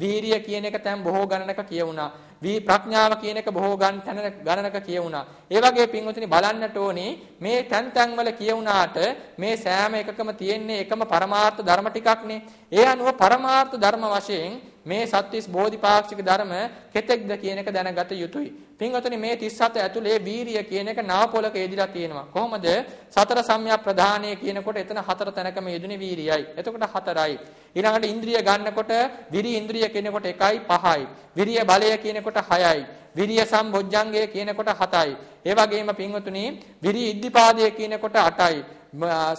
වීරිය කියන එක දැන් බොහෝ ගණනක කියවුණා වී ප්‍රඥාව කියන එක බොහෝ ගණනක කියවුණා ඒ වගේ පින්වත්නි බලන්නට ඕනේ මේ තැන් තැන් වල කියවුණාට මේ සෑම එකකම තියෙන්නේ එකම පරමාර්ථ ධර්ම ටිකක්නේ ඒ අනුව පරමාර්ථ ධර්ම වශයෙන් මේ සත්‍විස් බෝධිපාක්ෂික ධර්ම කෙතෙක්ද කියන එක දැනගත යුතුයි. පින්වතුනි මේ 37 ඇතුලේ වීරිය කියන එක නවපොලක යෙදිලා තියෙනවා. කොහොමද? සතර සම්‍යක් ප්‍රධානය කියනකොට එතන හතර තැනකම යෙදුනේ වීරියයි. එතකොට හතරයි. ඊළඟට ඉන්ද්‍රිය ගන්නකොට විරි ඉන්ද්‍රිය කියනකොට එකයි පහයි. විරිය බලය කියනකොට හයයි. විරිය සම්බොජ්ජංගය කියනකොට 7යි. ඒ වගේම පින්වතුනි විරි ඉද්ධිපාදය කියනකොට 8යි.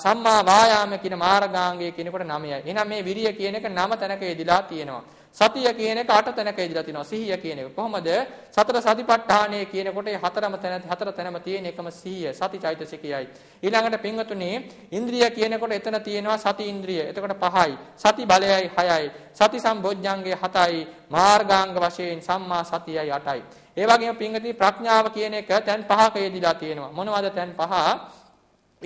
සම්මා වායාම කියන මාර්ගාංගය කියනකොට 9යි. එහෙනම් මේ විරිය කියන එක නම තැනක යෙදලා තියෙනවා. සතිය කියන එක අට තැනක ඉඳලා තිනවා. සිහිය කියන එක කොහොමද? සතර සතිපට්ඨානය කියනකොට මේ හතරම තැන හතර තැනම තියෙන එකම සිහිය සති චෛතසිකයයි. ඊළඟට පින්වතුනි ඉන්ද්‍රිය කියනකොට එතන තියෙනවා සති ඉන්ද්‍රිය. එතකොට පහයි. සති බලයයි හයයි. සති සම්බොජ්ජංගේ හතයි. මාර්ගාංග වශයෙන් සම්මා සතියයි අටයි. ඒ වගේම පින්වතුනි ප්‍රඥාව කියන එක තැන් පහක යෙදিলা තියෙනවා. මොනවද තැන් පහ?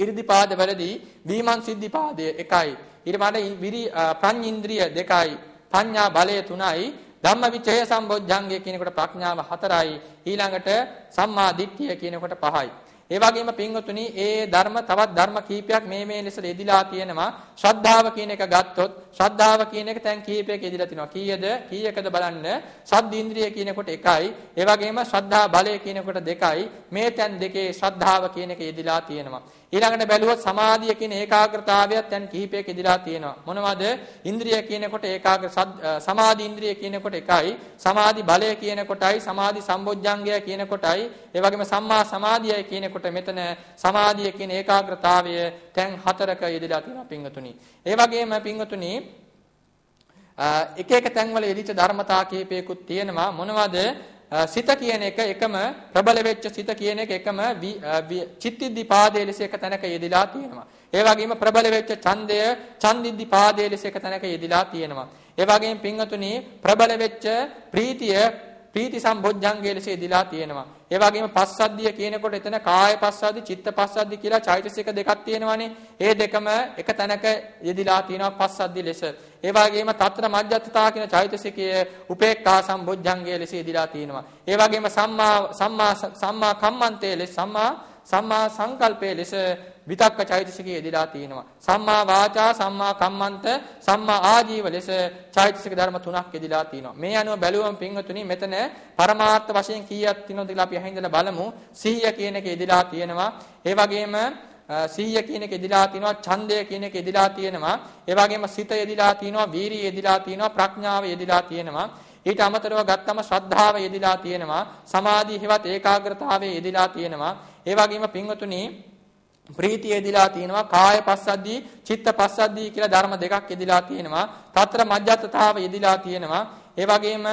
ඉරිදිපාද වලදී දීමන් සිද්ධිපාදය එකයි. ඊට පස්සේ විරි ප්‍රඥින්ද්‍රිය දෙකයි ප්‍රඥා බලය තුනයි ධම්මවිචය සම්බොජ්ජංගය කියනකොට ප්‍රඥාව හතරයි ඊළඟට සම්මා දිට්ඨිය කියනකොට පහයි ඒ වගේම පින්වතුනි ඒ ධර්ම තවත් ධර්ම කීපයක් මේ මේ ලෙස ඉදිලා තියෙනවා ශ්‍රද්ධාව කියන එක ගත්තොත් ශ්‍රද්ධාව කියන එක දැන් කීපයක ඉදිලා තිනවා කීයද කීයකද බලන්න සද්දීන්ද්‍රිය කියනකොට එකයි ඒ වගේම ශ්‍රද්ධා බලය කියනකොට දෙකයි මේ තැන් දෙකේ ශ්‍රද්ධාව කියන එක ඉදිලා තියෙනවා ඊළඟට බැලුවොත් සමාධිය කියන ඒකාග්‍රතාවයත් දැන් කිහිපයක ඉදලා තියෙනවා. මොනවද? ඉන්ද්‍රිය කියනකොට ඒකාග්‍ර සමාධි ඉන්ද්‍රිය කියනකොට එකයි, සමාධි බලය කියනකොටයි, සමාධි සම්බොජ්ජංගය කියනකොටයි, ඒ වගේම සම්මා සමාධියයි කියනකොට මෙතන සමාධිය කියන ඒකාග්‍රතාවය දැන් හතරක ඉදලා තියෙනවා පිංගතුණි. ඒ වගේම පිංගතුණි එක එක තැන්වල ඉදිච්ච ධර්මතා කීපයකුත් තියෙනවා. මොනවද? සිත කියන එක එකම ප්‍රබල වෙච්ච සිත කියන එක එකම චිත්තිද්දිපාදයේ ලෙස එක තැනක යෙදලා තියෙනවා. ඒ වගේම ප්‍රබල වෙච්ච ඡන්දය ඡන්දිද්දිපාදයේ ලෙස එක තැනක යෙදලා තියෙනවා. ඒ වගේම පින්වතුනි ප්‍රබල වෙච්ච ප්‍රීතිය පීති සම්බොජ්ජංගය ලෙස ඉදලා තියෙනවා. ඒ වගේම පස්සද්ධිය කියනකොට එතන කාය පස්සද්ධි, චිත්ත පස්සද්ධි කියලා චෛතසික දෙකක් තියෙනවානේ. ඒ දෙකම එක තැනක යෙදලා තියෙනවා පස්සද්ධි ලෙස. ඒ වගේම తත්‍ර මජ්ජත්තා කියන චෛතසිකය උපේක්ඛා සම්බොජ්ජංගය ලෙස ඉදලා තියෙනවා. ඒ වගේම සම්මා සම්මා සම්මා කම්මන්තේ ලෙස සම්මා සම්මා සංකල්පයේ ලෙස විතක්ක චෛතසිකයේ යෙදලා තියෙනවා. සම්මා වාචා, සම්මා කම්මන්ත, සම්මා ආජීව ලෙස චෛතසික ධර්ම තුනක් යෙදලා තියෙනවා. මේ අනුව බැලුවම පින්වතුනි මෙතන පරමාර්ථ වශයෙන් කීයක් තියෙනවද කියලා අපි අහින්දලා බලමු. සිහිය කියන එක යෙදලා තියෙනවා. ඒ වගේම සීය කියන එක ඉදිලා තිනවා ඡන්දය කියන එක ඉදිලා තිනවා ඒ වගේම සිත ඉදිලා තිනවා වීරිය ඉදිලා තිනවා ප්‍රඥාව ඉදිලා තිනවා ඊට අමතරව ගත්තම ශ්‍රද්ධාව ඉදිලා තිනවා සමාධිය හෙවත් ඒකාග්‍රතාවය ඉදිලා තිනවා ඒ වගේම පින්වතුනි ප්‍රීතිය එදිලා තියෙනවා කාය පස්සද්ධි චිත්ත පස්සද්ධි කියලා ධර්ම දෙකක් එදිලා තියෙනවා తතර මජ්ජත්තාව එදිලා තියෙනවා ඒ වගේම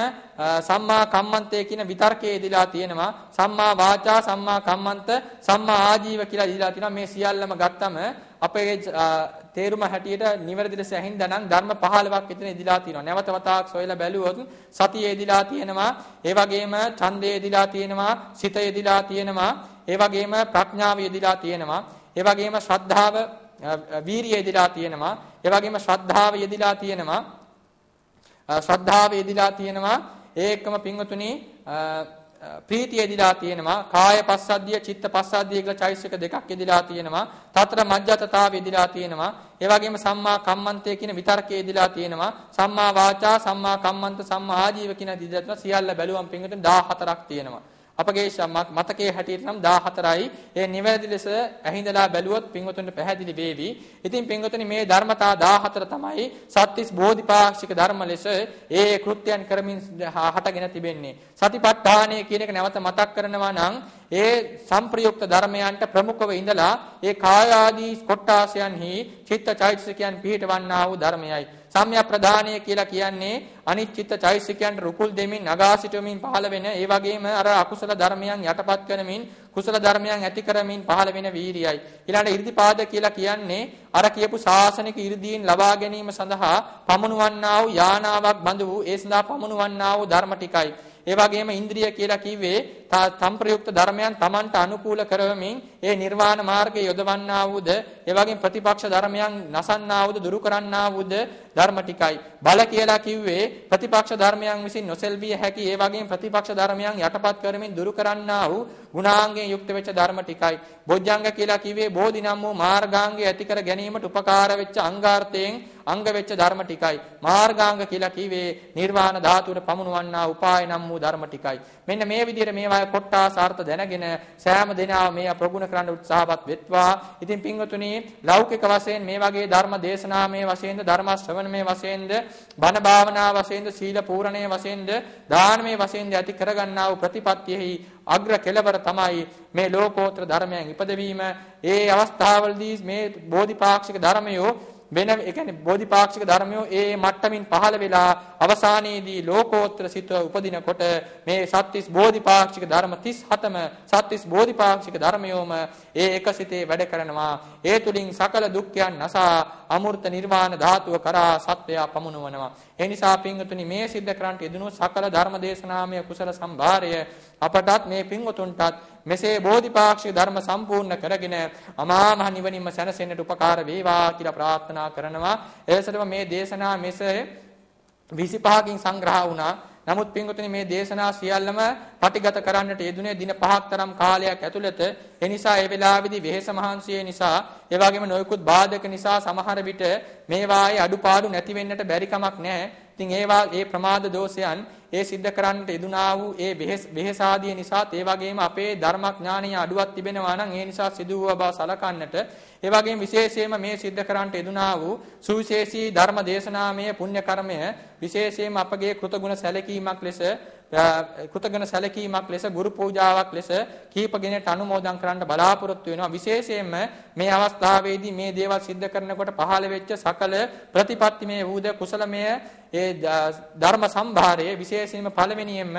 සම්මා කම්මන්තය කියන විතර්කයේ එදිලා තියෙනවා සම්මා වාචා සම්මා කම්මන්ත සම්මා ආජීව කියලා එදිලා තියෙනවා මේ සියල්ලම ගත්තම අපේ තේරුම හැටියට නිවැරදි ලෙස ඇහින්දානම් ධර්ම 15ක් විතර ඉදිලා තියෙනවා. නැවත වතාවක් සොයලා බැලුවොත් සතිය ඉදිලා තියෙනවා. ඒ වගේම ඡන්දය ඉදිලා තියෙනවා. සිත ඉදිලා තියෙනවා. ඒ වගේම ප්‍රඥාව ඉදිලා තියෙනවා. ඒ වගේම ශ්‍රද්ධාව වීරිය යෙදලා තියෙනවා. ඒ වගේම ශ්‍රද්ධාව යෙදලා තියෙනවා. ශ්‍රද්ධාව යෙදලා තියෙනවා. ඒකම පින්වතුනි ප්‍රීතිය යෙදලා තියෙනවා. කාය පස්සද්ධිය, චිත්ත පස්සද්ධිය කියලා චෛසික දෙකක් යෙදලා තියෙනවා. තතර මජ්ජතතාව යෙදලා තියෙනවා. ඒ වගේම සම්මා කම්මන්තය කියන විතර්කය යෙදලා තියෙනවා. සම්මා වාචා, සම්මා කම්මන්ත, සම්මා ආජීව කියන දිදත්න සියල්ල බැලුවම් පින්වතුනි 14ක් තියෙනවා. අපගේ ශම්මත් මතකයේ හැටියට නම් 14යි. ඒ නිවැරදි ලෙස ඇහිඳලා බැලුවොත් පින්වතුන්ට පැහැදිලි වේවි. ඉතින් පින්වතුනි මේ ධර්මතා 14 තමයි සත්‍තිස් බෝධිපාක්ෂික ධර්ම ලෙස ඒ කෘත්‍යයන් කරමින් හටගෙන තිබෙන්නේ. සතිපට්ඨානය කියන එක නැවත මතක් කරනවා නම් ඒ සම්ප්‍රයුක්ත ධර්මයන්ට ප්‍රමුඛව ඉඳලා ඒ කාය ආදී කොට්ටාසයන්හි චිත්ත චෛතසිකයන් පිහිටවන්නා වූ ධර්මයයි. සම්‍යප්ප්‍රදානය කියලා කියන්නේ අනිච්චිත චෛසිකයන්ට රුකුල් දෙමින් නගා සිටමින් පහළ වෙන ඒ වගේම අර අකුසල ධර්මයන් යටපත් කරමින් කුසල ධර්මයන් ඇති කරමින් පහළ වෙන වීරියයි ඊළඟට 이르දිපාද කියලා කියන්නේ අර කියපු ශාසනික 이르දීන් ලබා ගැනීම සඳහා පමුණුවන්නා වූ යානාවක් බඳ වූ ඒ සඳහා පමුණුවන්නා වූ ධර්ම ටිකයි ඒ වගේම ඉන්ද්‍රිය කියලා කිව්වේ සංප්‍රයුක්ත ධර්මයන් Tamanට අනුකූල කරවමින් ඒ නිර්වාණ මාර්ගයේ යොදවන්නා වූද එවැගේම ප්‍රතිපක්ෂ ධර්මයන් නසන්නා වූද දුරු කරන්නා වූද ධර්ම ටිකයි බල කියලා කිව්වේ ප්‍රතිපක්ෂ ධර්මයන් විසින් නොසෙල්විය හැකි ඒ වගේම ප්‍රතිපක්ෂ ධර්මයන් යටපත් කරමින් දුරු කරන්නා වූ ගුණාංගයෙන් යුක්ත වෙච්ච ධර්ම ටිකයි බොජ්ජංග කියලා කිව්වේ බෝධි නම් වූ මාර්ගාංගය ඇති කර ගැනීමට උපකාර වෙච්ච අංගාර්ථයෙන් අංග වෙච්ච ධර්ම ටිකයි මාර්ගාංග කියලා කිව්වේ නිර්වාණ ධාතුවට පමුණවන්නා උපාය නම් වූ ධර්ම ටිකයි මෙන්න මේ විදිහට මේවා කොට්ටාසාර්ථ දැනගෙන සෑම දිනාම මේ ප්‍රගුණ කරන්න උත්සාහවත් වෙත්වා. ඉතින් පින්වතුනි ලෞකික වශයෙන් මේ වගේ ධර්ම දේශනාමේ වශයෙන්ද ධර්ම ශ්‍රවණමේ වශයෙන්ද බණ භාවනා වශයෙන්ද සීල පූර්ණයේ වශයෙන්ද දානමේ වශයෙන්ද ඇති කරගන්නා වූ ප්‍රතිපත්තියෙහි අග්‍ර කෙළවර තමයි මේ ලෝකෝත්තර ධර්මයන් ඉපදවීම. ඒ අවස්ථාවවලදී මේ බෝධිපාක්ෂික ධර්මයෝ වෙන ඒ කියන්නේ බෝධිපාක්ෂික ධර්මයෝ ඒ මට්ටමින් පහළ වෙලා අවසානයේදී ලෝකෝත්තර සිත උපදිනකොට මේ සත්‍තිස් බෝධිපාක්ෂික ධර්ම 37ම සත්‍තිස් බෝධිපාක්ෂික ධර්මයෝම ඒ එක සිතේ වැඩ කරනවා ඒ තුලින් සකල දුක්ඛයන් නසා අමෘත නිර්වාණ ධාතුව කරා සත්‍යය පමුණවනවා ඒ නිසා පින්වතුනි මේ සිද්ධ කරන්ට යෙදුණු සකල ධර්ම දේශනාමය කුසල සම්භාරය අපටත් මේ පින්වතුන්ටත් මෙසේ බෝධිපාක්ෂික ධර්ම සම්පූර්ණ කරගෙන අමා මහ නිවනින්ම සැනසෙන්නට උපකාර වේවා කියලා ප්‍රාර්ථනා කරනවා එසේම මේ දේශනා මෙසේ 25කින් සංග්‍රහ වුණා නමුත් පින්වතුනි මේ දේශනා සියල්ලම පටිගත කරන්නට යෙදුනේ දින පහක් තරම් කාලයක් ඇතුළත. ඒ නිසා ඒ වෙලාවේදී වෙහෙස මහන්සිය නිසා, ඒ වගේම නොයෙකුත් බාධක නිසා සමහර විට මේවායේ අඩුපාඩු නැති වෙන්නට බැරි කමක් නැහැ. ඉතින් ඒවා ඒ ප්‍රමාද දෝෂයන් ඒ සිද්ධ කරන්නට යෙදුනා වූ ඒ වෙහෙස ආදී නිසාත් ඒ වගේම අපේ ධර්මඥානීය අඩුවක් තිබෙනවා නම් ඒ නිසා සිදු වූ බව සලකන්නට ඒ වගේම විශේෂයෙන්ම මේ සිද්ධ කරන්නට යෙදුනා වූ සුවිශේෂී ධර්ම දේශනාමය පුණ්‍ය කර්මය විශේෂයෙන්ම අපගේ කෘතගුණ සැලකීමක් ලෙස කෘතගුණ සැලකීමක් ලෙස ගුරු පූජාවක් ලෙස කීප කෙනෙක් අනුමෝදන් කරන්න බලාපොරොත්තු වෙනවා විශේෂයෙන්ම මේ අවස්ථාවේදී මේ දේවල් සිද්ධ කරනකොට පහළ වෙච්ච සකල ප්‍රතිපත්තිමේ වූද කුසලමය ඒ ධර්ම සම්භාරයේ විශේෂයෙන්ම පළවෙනියෙන්ම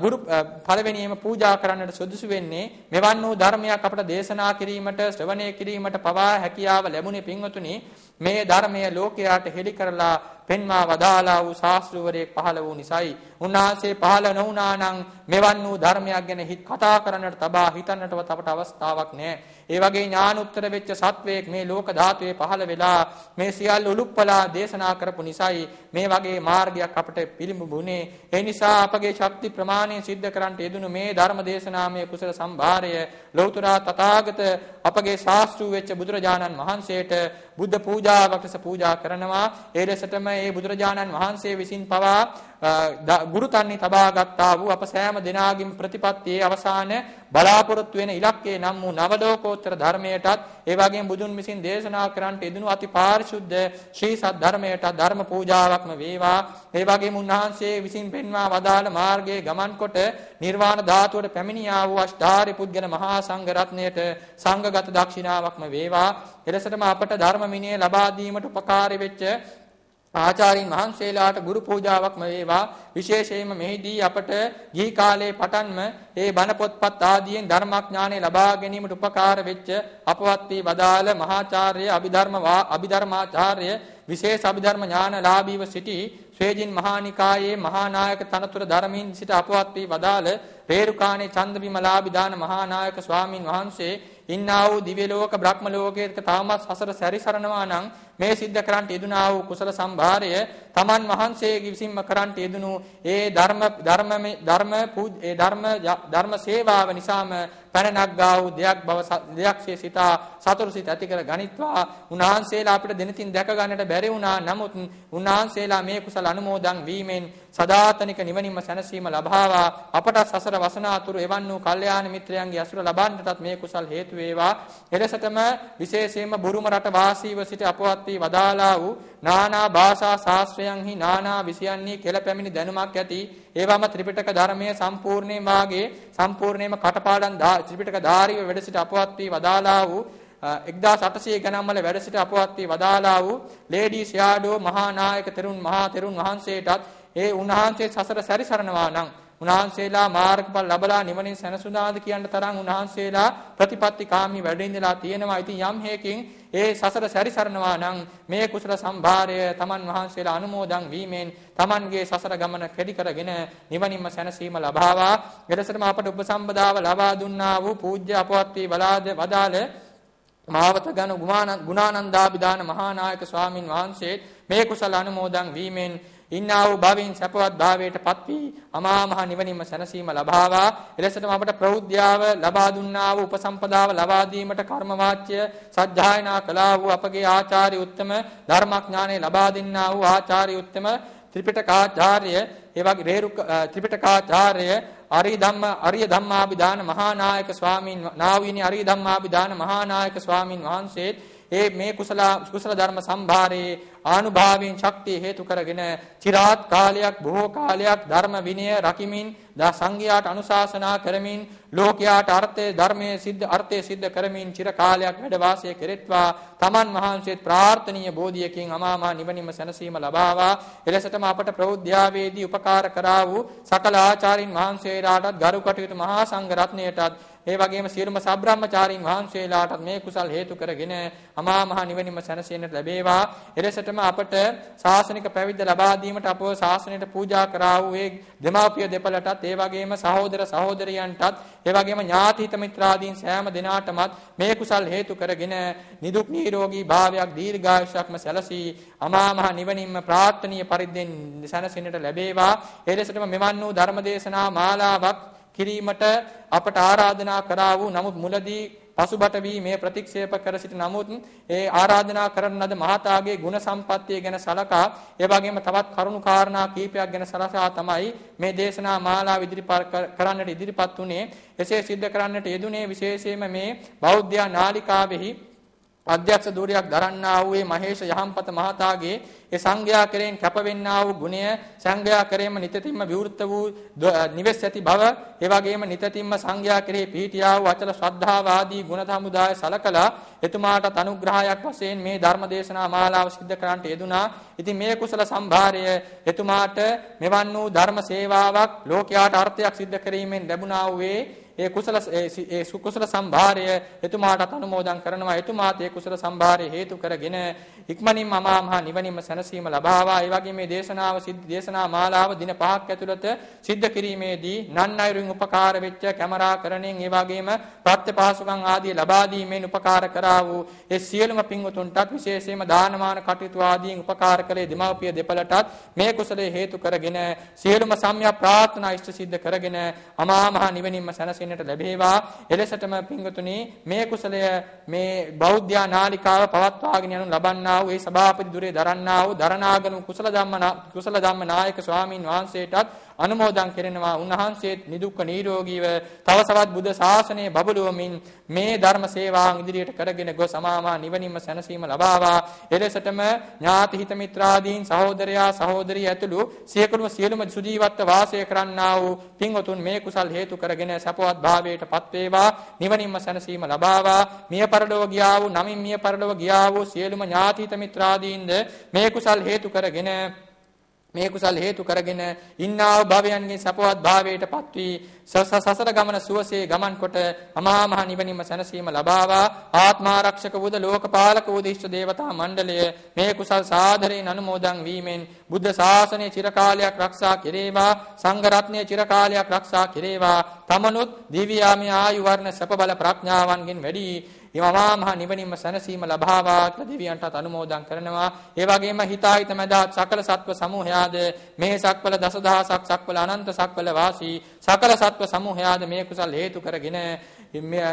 ගුරු පළවෙනියෙන්ම පූජා කරන්නට සුදුසු වෙන්නේ මෙවන් වූ ධර්මයක් අපට දේශනා කිරීමට ශ්‍රවණය කිරීමට පවා හැකියාව ලැබුණේ පින්වතුනි මේ ධර්මය ලෝකයාට හෙළි කරලා පෙන්වා වදාලා වූ ශාස්ත්‍රවරයෙක් පහළ වූ නිසායි උන්වහන්සේ පහළ නොවුනා නම් මෙවන් වූ ධර්මයක් ගැන හිත කතා කරන්නට තබා හිතන්නටවත් අපට අවස්ථාවක් නැහැ. ඒ වගේ ඥානෝත්තර වෙච්ච සත්වයෙක් මේ ලෝක ධාතුවේ පහළ වෙලා මේ සියල්ල උලුප්පලා දේශනා කරපු නිසායි මේ වගේ මාර්ගයක් අපට පිළිඹුනේ. ඒ නිසා අපගේ ශක්ති ප්‍රමාණය સિદ્ધ කරන්නට යෙදුණු මේ ධර්ම දේශනාමය කුසල සම්භාරය ලෞතර තථාගත අපගේ ශාස්ත්‍රූ වෙච්ච බුදුරජාණන් වහන්සේට බුද්ධ පූජාවක් ලෙස පූජා කරනවා. ඒ ලෙසටම ඒ බුදුරජාණන් වහන්සේ විසින් පවා ගුරු තන්නේ තබා ගත්තා වූ අප සෑම දෙනාගින් ප්‍රතිපත්තියේ අවසාන බලාපොරොත්තු වෙන ඉලක්කය නම් වූ නවලෝකෝත්තර ධර්මයටත් ඒ වගේම බුදුන් විසින් දේශනා කරන්නට යෙදුණු අති පාරිශුද්ධ ශ්‍රී සත් ධර්මයට ධර්ම පූජාවක්ම වේවා ඒ වගේම උන්වහන්සේ විසින් පෙන්වා වදාළ මාර්ගයේ ගමන් කොට නිර්වාණ ධාතුවට පැමිණියා වූ අෂ්ඨාරි පුද්ගල මහා සංඝ රත්නයට සංඝගත දක්ෂිනාවක්ම වේවා එලෙසටම අපට ධර්ම මිනිය ලබා දීමට උපකාරී වෙච්ච ආචාර්යින් වහන්සේලාට ගුරු පූජාවක්ම වේවා විශේෂයෙන්ම මෙහිදී අපට ගිහි කාලයේ පටන්ම ඒ බණ පොත්පත් ආදියෙන් ධර්මඥානෙ ලබා ගැනීමට උපකාර වෙච්ච අපවත් වී වදාළ මහාචාර්ය අභිධර්ම අභිධර්මාචාර්ය විශේෂ අභිධර්ම ඥානලාභීව සිටි ස්වේජින් මහානිකායේ මහානායක තනතුර ධර්මින් සිට අපවත් වී වදාළ රේරුකාණේ චන්දබිමලාභිදාන මහානායක ස්වාමින් වහන්සේ ඉන්නා වූ දිව්‍ය ලෝක බ්‍රහ්ම ලෝකයට තාමත් සසර සැරිසරනවා නම් මේ සිද්ධ කරන්ට යෙදුනා වූ කුසල සම්භාරය තමන් වහන්සේගේ විසින්ම කරන්ට යෙදුණු ඒ ධර්ම ධර්ම ධර්ම ඒ ධර්ම ධර්ම සේවාව නිසාම පැනනක් ගා වූ දෙයක් බව දෙයක්සේ සිතා සතුරු සිත ඇති කර ගනිත්වා උන්වහන්සේලා අපිට දෙනතින් දැක ගන්නට බැරි වුණා නමුත් උන්වහන්සේලා මේ කුසල අනුමෝදන් වීමෙන් සදාතනික නිවනින්ම සැනසීම ලබාවා අපට සසර වසනාතුරු එවන් වූ කල්යාණ මිත්‍රයන්ගේ අසුර ලබන්නටත් මේ කුසල් හේතු වේවා එලෙසටම විශේෂයෙන්ම බුරුම රට වාසීව සිට අපවත් වී වදාලා වූ නානා භාෂා ශාස්ත්‍රයන්හි නානා විෂයන්හි කෙල පැමිණි දැනුමක් ඇති ඒවම ත්‍රිපිටක ධර්මයේ සම්පූර්ණේ මාගේ සම්පූර්ණේම කටපාඩම් ත්‍රිපිටක ධාරීව වැඩ සිට අපවත් වී වදාලා වූ 1800 ගණන්වල වැඩ සිට අපවත් වී වදාලා වූ ලේඩී ෂයාඩෝ මහා නායක තෙරුන් මහා තෙරුන් වහන්සේටත් ඒ උන්වහන්සේ සසර සැරිසරනවා නම් උන්වහන්සේලා මාර්ගඵල ලැබලා නිවනින් සැනසුණාද කියන තරම් උන්වහන්සේලා ප්‍රතිපත්ති කාමී වැඩෙන්නලා තියෙනවා. ඉතින් යම් හේකින් ඒ සසර සැරිසරනවා නම් මේ කුසල සම්භාරය තමන් වහන්සේලා අනුමෝදන් වීමෙන් තමන්ගේ සසර ගමන කෙටි කරගෙන නිවනින්ම සැනසීම ලබාවා. එලෙසම අපට උපසම්බදාව ලබා දුන්නා වූ පූජ්‍ය අපවත් වී වලාද වදාළ මාවත ගණ ගුණානන්දාබිදාන මහානායක ස්වාමින් වහන්සේ මේ කුසල අනුමෝදන් වීමෙන් ඉන්නා වූ භවෙන් සැපවත් භාවයට පත් වී අමා මහ නිවනින්ම සැනසීම ලබාවා එලෙසටම අපට ප්‍රෞද්ධ්‍යාව ලබා දුන්නා වූ උපසම්පදාව ලබා දීමට කර්ම වාච්‍ය සජ්ජායනා කළා වූ අපගේ ආචාර්ය උත්තම ධර්මඥානෙ ලබා දෙන්නා වූ ආචාර්ය උත්තම ත්‍රිපිටකාචාර්ය ඒ වගේ රේරුක ත්‍රිපිටකාචාර්ය අරිය ධම්ම අරිය ධම්මාභිදාන මහානායක ස්වාමින් නාවිනි අරිය ධම්මාභිදාන මහානායක ස්වාමින් වහන්සේත් ඒ මේ කුසල කුසල ධර්ම සම්භාරයේ ආනුභාවයෙන් ශක්තිය හේතු කරගෙන চিරාත් කාලයක් බොහෝ කාලයක් ධර්ම විනය රකිමින් දා සංඝයාට අනුශාසනා කරමින් ලෝකයාට අර්ථයේ ධර්මයේ සිද්ධ අර්ථයේ සිද්ධ කරමින් চিර කාලයක් වැඩ වාසය කෙරෙත්වා තමන් වහන්සේත් ප්‍රාර්ථනීය බෝධියකින් අමාමා නිවනින්ම සැනසීම ලබාවා එලෙසටම අපට ප්‍රෞද්ධාවේදී උපකාර කරා වූ සකල ආචාරින් වහන්සේලාටත් ගරු කටයුතු මහා සංඝ රත්නයටත් ඒ වගේම සියලුම සබ්‍රාහ්මචාරීන් වහන්සේලාටත් මේ කුසල් හේතු කරගෙන අමා මහ නිවනින්ම සැනසෙන්නට ලැබේවා. එලෙසටම අපට ශාසනික පැවිද්ද ලබා දීමට අපව ශාසනයට පූජා කරා වූ ඒ දෙමාපිය දෙපළටත් ඒ වගේම සහෝදර සහෝදරියන්ටත් ඒ වගේම ඥාති හිත මිත්‍රාදීන් සෑම දිනාටමත් මේ කුසල් හේතු කරගෙන නිදුක් නිරෝගී භාවයක් දීර්ඝායුෂයක්ම සැලසී අමා මහ නිවනින්ම ප්‍රාර්ථනීය පරිද්දෙන් සැනසෙන්නට ලැබේවා. ඒ ලෙසටම මෙවන් වූ ධර්මදේශනා මාලාවක් කිරීමට අපට ආරාධනා කරා වූ නමුත් මුලදී පසුබට වී මේ ප්‍රතික්ෂේප කර සිට නමුත් ඒ ආරාධනා කරන ලද මහතාගේ ගුණ සම්පත්තිය ගැන සලකා ඒ වගේම තවත් කරුණු කාරණා කීපයක් ගැන සලසා තමයි මේ දේශනා මාලාව ඉදිරිපත් කරන්නට ඉදිරිපත් උනේ එසේ සිද්ධ කරන්නට යෙදුනේ විශේෂයෙන්ම මේ බෞද්ධ නාලිකාවෙහි අධ්‍යක්ෂ ධූරයක් දරන්නා වූ මේ මහේෂ යහම්පත මහතාගේ ඒ සංඝයා කෙරෙන් කැපවෙන්නා වූ ගුණය සංඝයා කෙරෙන්ම නිතින්ම විවෘත වූ නිවෙස් ඇති බව ඒ වගේම නිතින්ම සංඝයා කෙරෙහි පිහිටියා වූ අචල ශ්‍රද්ධාව ආදී ගුණ සමුදාය සලකලා එතුමාට අනුග්‍රහයක් වශයෙන් මේ ධර්ම දේශනා මාලාව සිද්ධ කරන්නට යෙදුනා. ඉතින් මේ කුසල සම්භාරය එතුමාට මෙවන් වූ ධර්ම සේවාවක් ලෝකයාට අර්ථයක් සිද්ධ කිරීමෙන් ලැබුණා වූ ඒ කුසල ඒ සුකුසල සම්භාරය එතුමාට අනුමෝදන් කරනවා එතුමාත් ඒ කුසල සම්භාරය හේතු කරගෙන ඉක්මනින් මම මහා නිවනින්ම සැනසීම ලබාවා. ඒ වගේම මේ දේශනාව සිද්ධ දේශනා මාලාව දින 5ක් ඇතුළත සිද්ධ කිරීමේදී නන් අයුරින් උපකාර වෙච්ච කැමරාකරණයෙන් ඒ වගේම ප්‍රත්‍යපහසුකම් ආදී ලබා දීමෙන් උපකාර කරා වූ ඒ සියලුම පින්වතුන්ටත් විශේෂයෙන්ම දානමාන කටයුතු ආදීන් උපකාර කළේ දෙමව්පිය දෙපළටත් මේ කුසලයේ හේතු කරගෙන සියලුම සම්‍යක් ප්‍රාර්ථනා ඉෂ්ට සිද්ධ කරගෙන අමා මහ නිවනින්ම සැනසෙන්නට ලැබේවා එලෙසටම පින්වතුනි මේ කුසලය මේ බෞද්ධ නාලිකාව පවත්වාගෙන යනු ලබන්නා දරන්නා වූ ඒ සභාපති දුරේ දරන්නා වූ දරණාගම කුසල ධම්ම කුසල ධම්ම නායක ස්වාමින් වහන්සේටත් අනුමෝදන් කරනවා උන්වහන්සේත් නිදුක්ක නිරෝගීව තවසවත් බුද්ධ ශාසනය බබළුවමින් මේ ධර්ම සේවාවන් ඉදිරියට කරගෙන ගොස් අමාමා නිවනින්ම සැනසීම ලබාවා එලෙසටම ඥාති හිත මිත්‍රාදීන් සහෝදරයා සහෝදරිය ඇතුළු සියලුම සියලුම සුජීවත්ව වාසය කරන්නා වූ පින්වතුන් මේ කුසල් හේතු කරගෙන සපවත් භාවයට පත් වේවා නිවනින්ම සැනසීම ලබාවා මිය පරලොව ගියා වූ නමින් මිය පරලොව ගියා වූ සියලුම ඥාති හිත මිත්‍රාදීන්ද මේ කුසල් හේතු කරගෙන මේ කුසල් හේතු කරගෙන ඉන්නා භවයන්ගේ සපවත් භාවයටපත් වී සසසසර ගමන සුවසේ ගමන් කොට අමහා මහ නිවනින්ම සැනසීම ලබාවා ආත්මාරක්ෂක වූද ලෝකපාලක වූ දිෂ්ඨ දේවතා මණ්ඩලය මේ කුසල් සාදරයෙන් අනුමෝදන් වීමෙන් බුද්ධ ශාසනය චිරකාලයක් ආරක්ෂා කෙරේවා සංඝ රත්නය චිරකාලයක් ආරක්ෂා කෙරේවා තමනුත් දිව්‍යාමී ආයු වර්ණ සප බල ප්‍රඥාවන්ගෙන් වැඩි යමවාමහ නිවනින්ම සැනසීම ලබාවා කියලා දෙවියන්ටත් අනුමෝදන් කරනවා. ඒ වගේම හිතාහිත මැදහත් සකල සත්ව සමූහයාද මේ සක්වල දසදහසක් සක්වල අනන්ත සක්වල වාසී සකල සත්ව සමූහයාද මේ කුසල් හේතු කරගෙන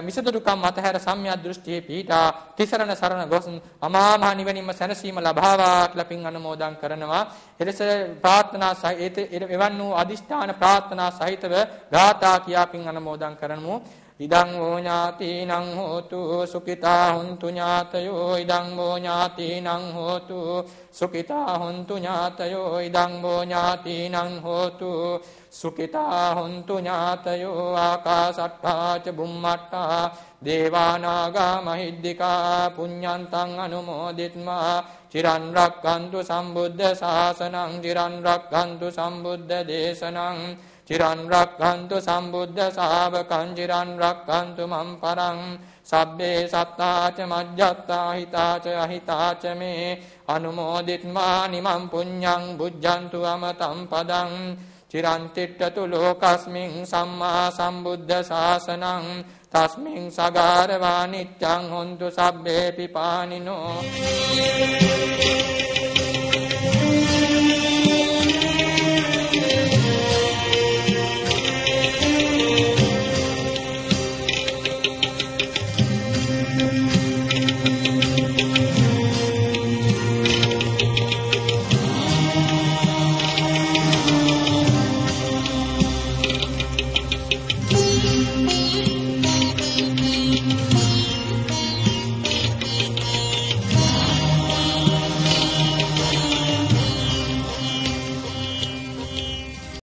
මිසදුටුකම් අතහැර සම්‍යක් දෘෂ්ටියේ පීඨා තිසරණ සරණ ගොස් අමාමහ නිවනින්ම සැනසීම ලබාවා කියලා පින් අනුමෝදන් කරනවා. එලෙස ප්‍රාර්ථනා සහිත එවන් වූ අදිෂ්ඨාන ප්‍රාර්ථනා සහිතව ගාථා කියා පින් අනුමෝදන් කරනමු. ඉදං වූ ඥාතිනං හෝතු සුඛිතා හුන්තු ඥාතයෝ ඉදං වූ ඥාතිනං හෝතු සුඛිතා හුන්තු ඥාතයෝ ඉදං වූ ඥාතිනං හෝතු සුඛිතා හොන්තු ඥාතයෝ ආකාසට්ඨා ච බුම්මට්ඨා දේවානාගා මහිද්దికා පුඤ්ඤන්තං අනුමෝදිත්මා චිරන් රක්칸තු සම්බුද්ධ ශාසනං චිරන් රක්칸තු සම්බුද්ධ දේශනං චිරන් රක්ඛන්තු සම්බුද්ධ ශාවකං චිරන් රක්ඛන්තු මම් පරං සබ්බේ සත්තාච මජ්ජත්තා හිතාච අහිතාච මේ අනුමෝදිත්මා නිමං පුඤ්ඤං බුද්ධන්තු අමතං පදං චිරන් තිට්ඨතු ලෝකස්මින් සම්මා සම්බුද්ධ ශාසනං තස්මින් සගාරවා නිච්ඡං හොන්තු සබ්බේ පිපානිනෝ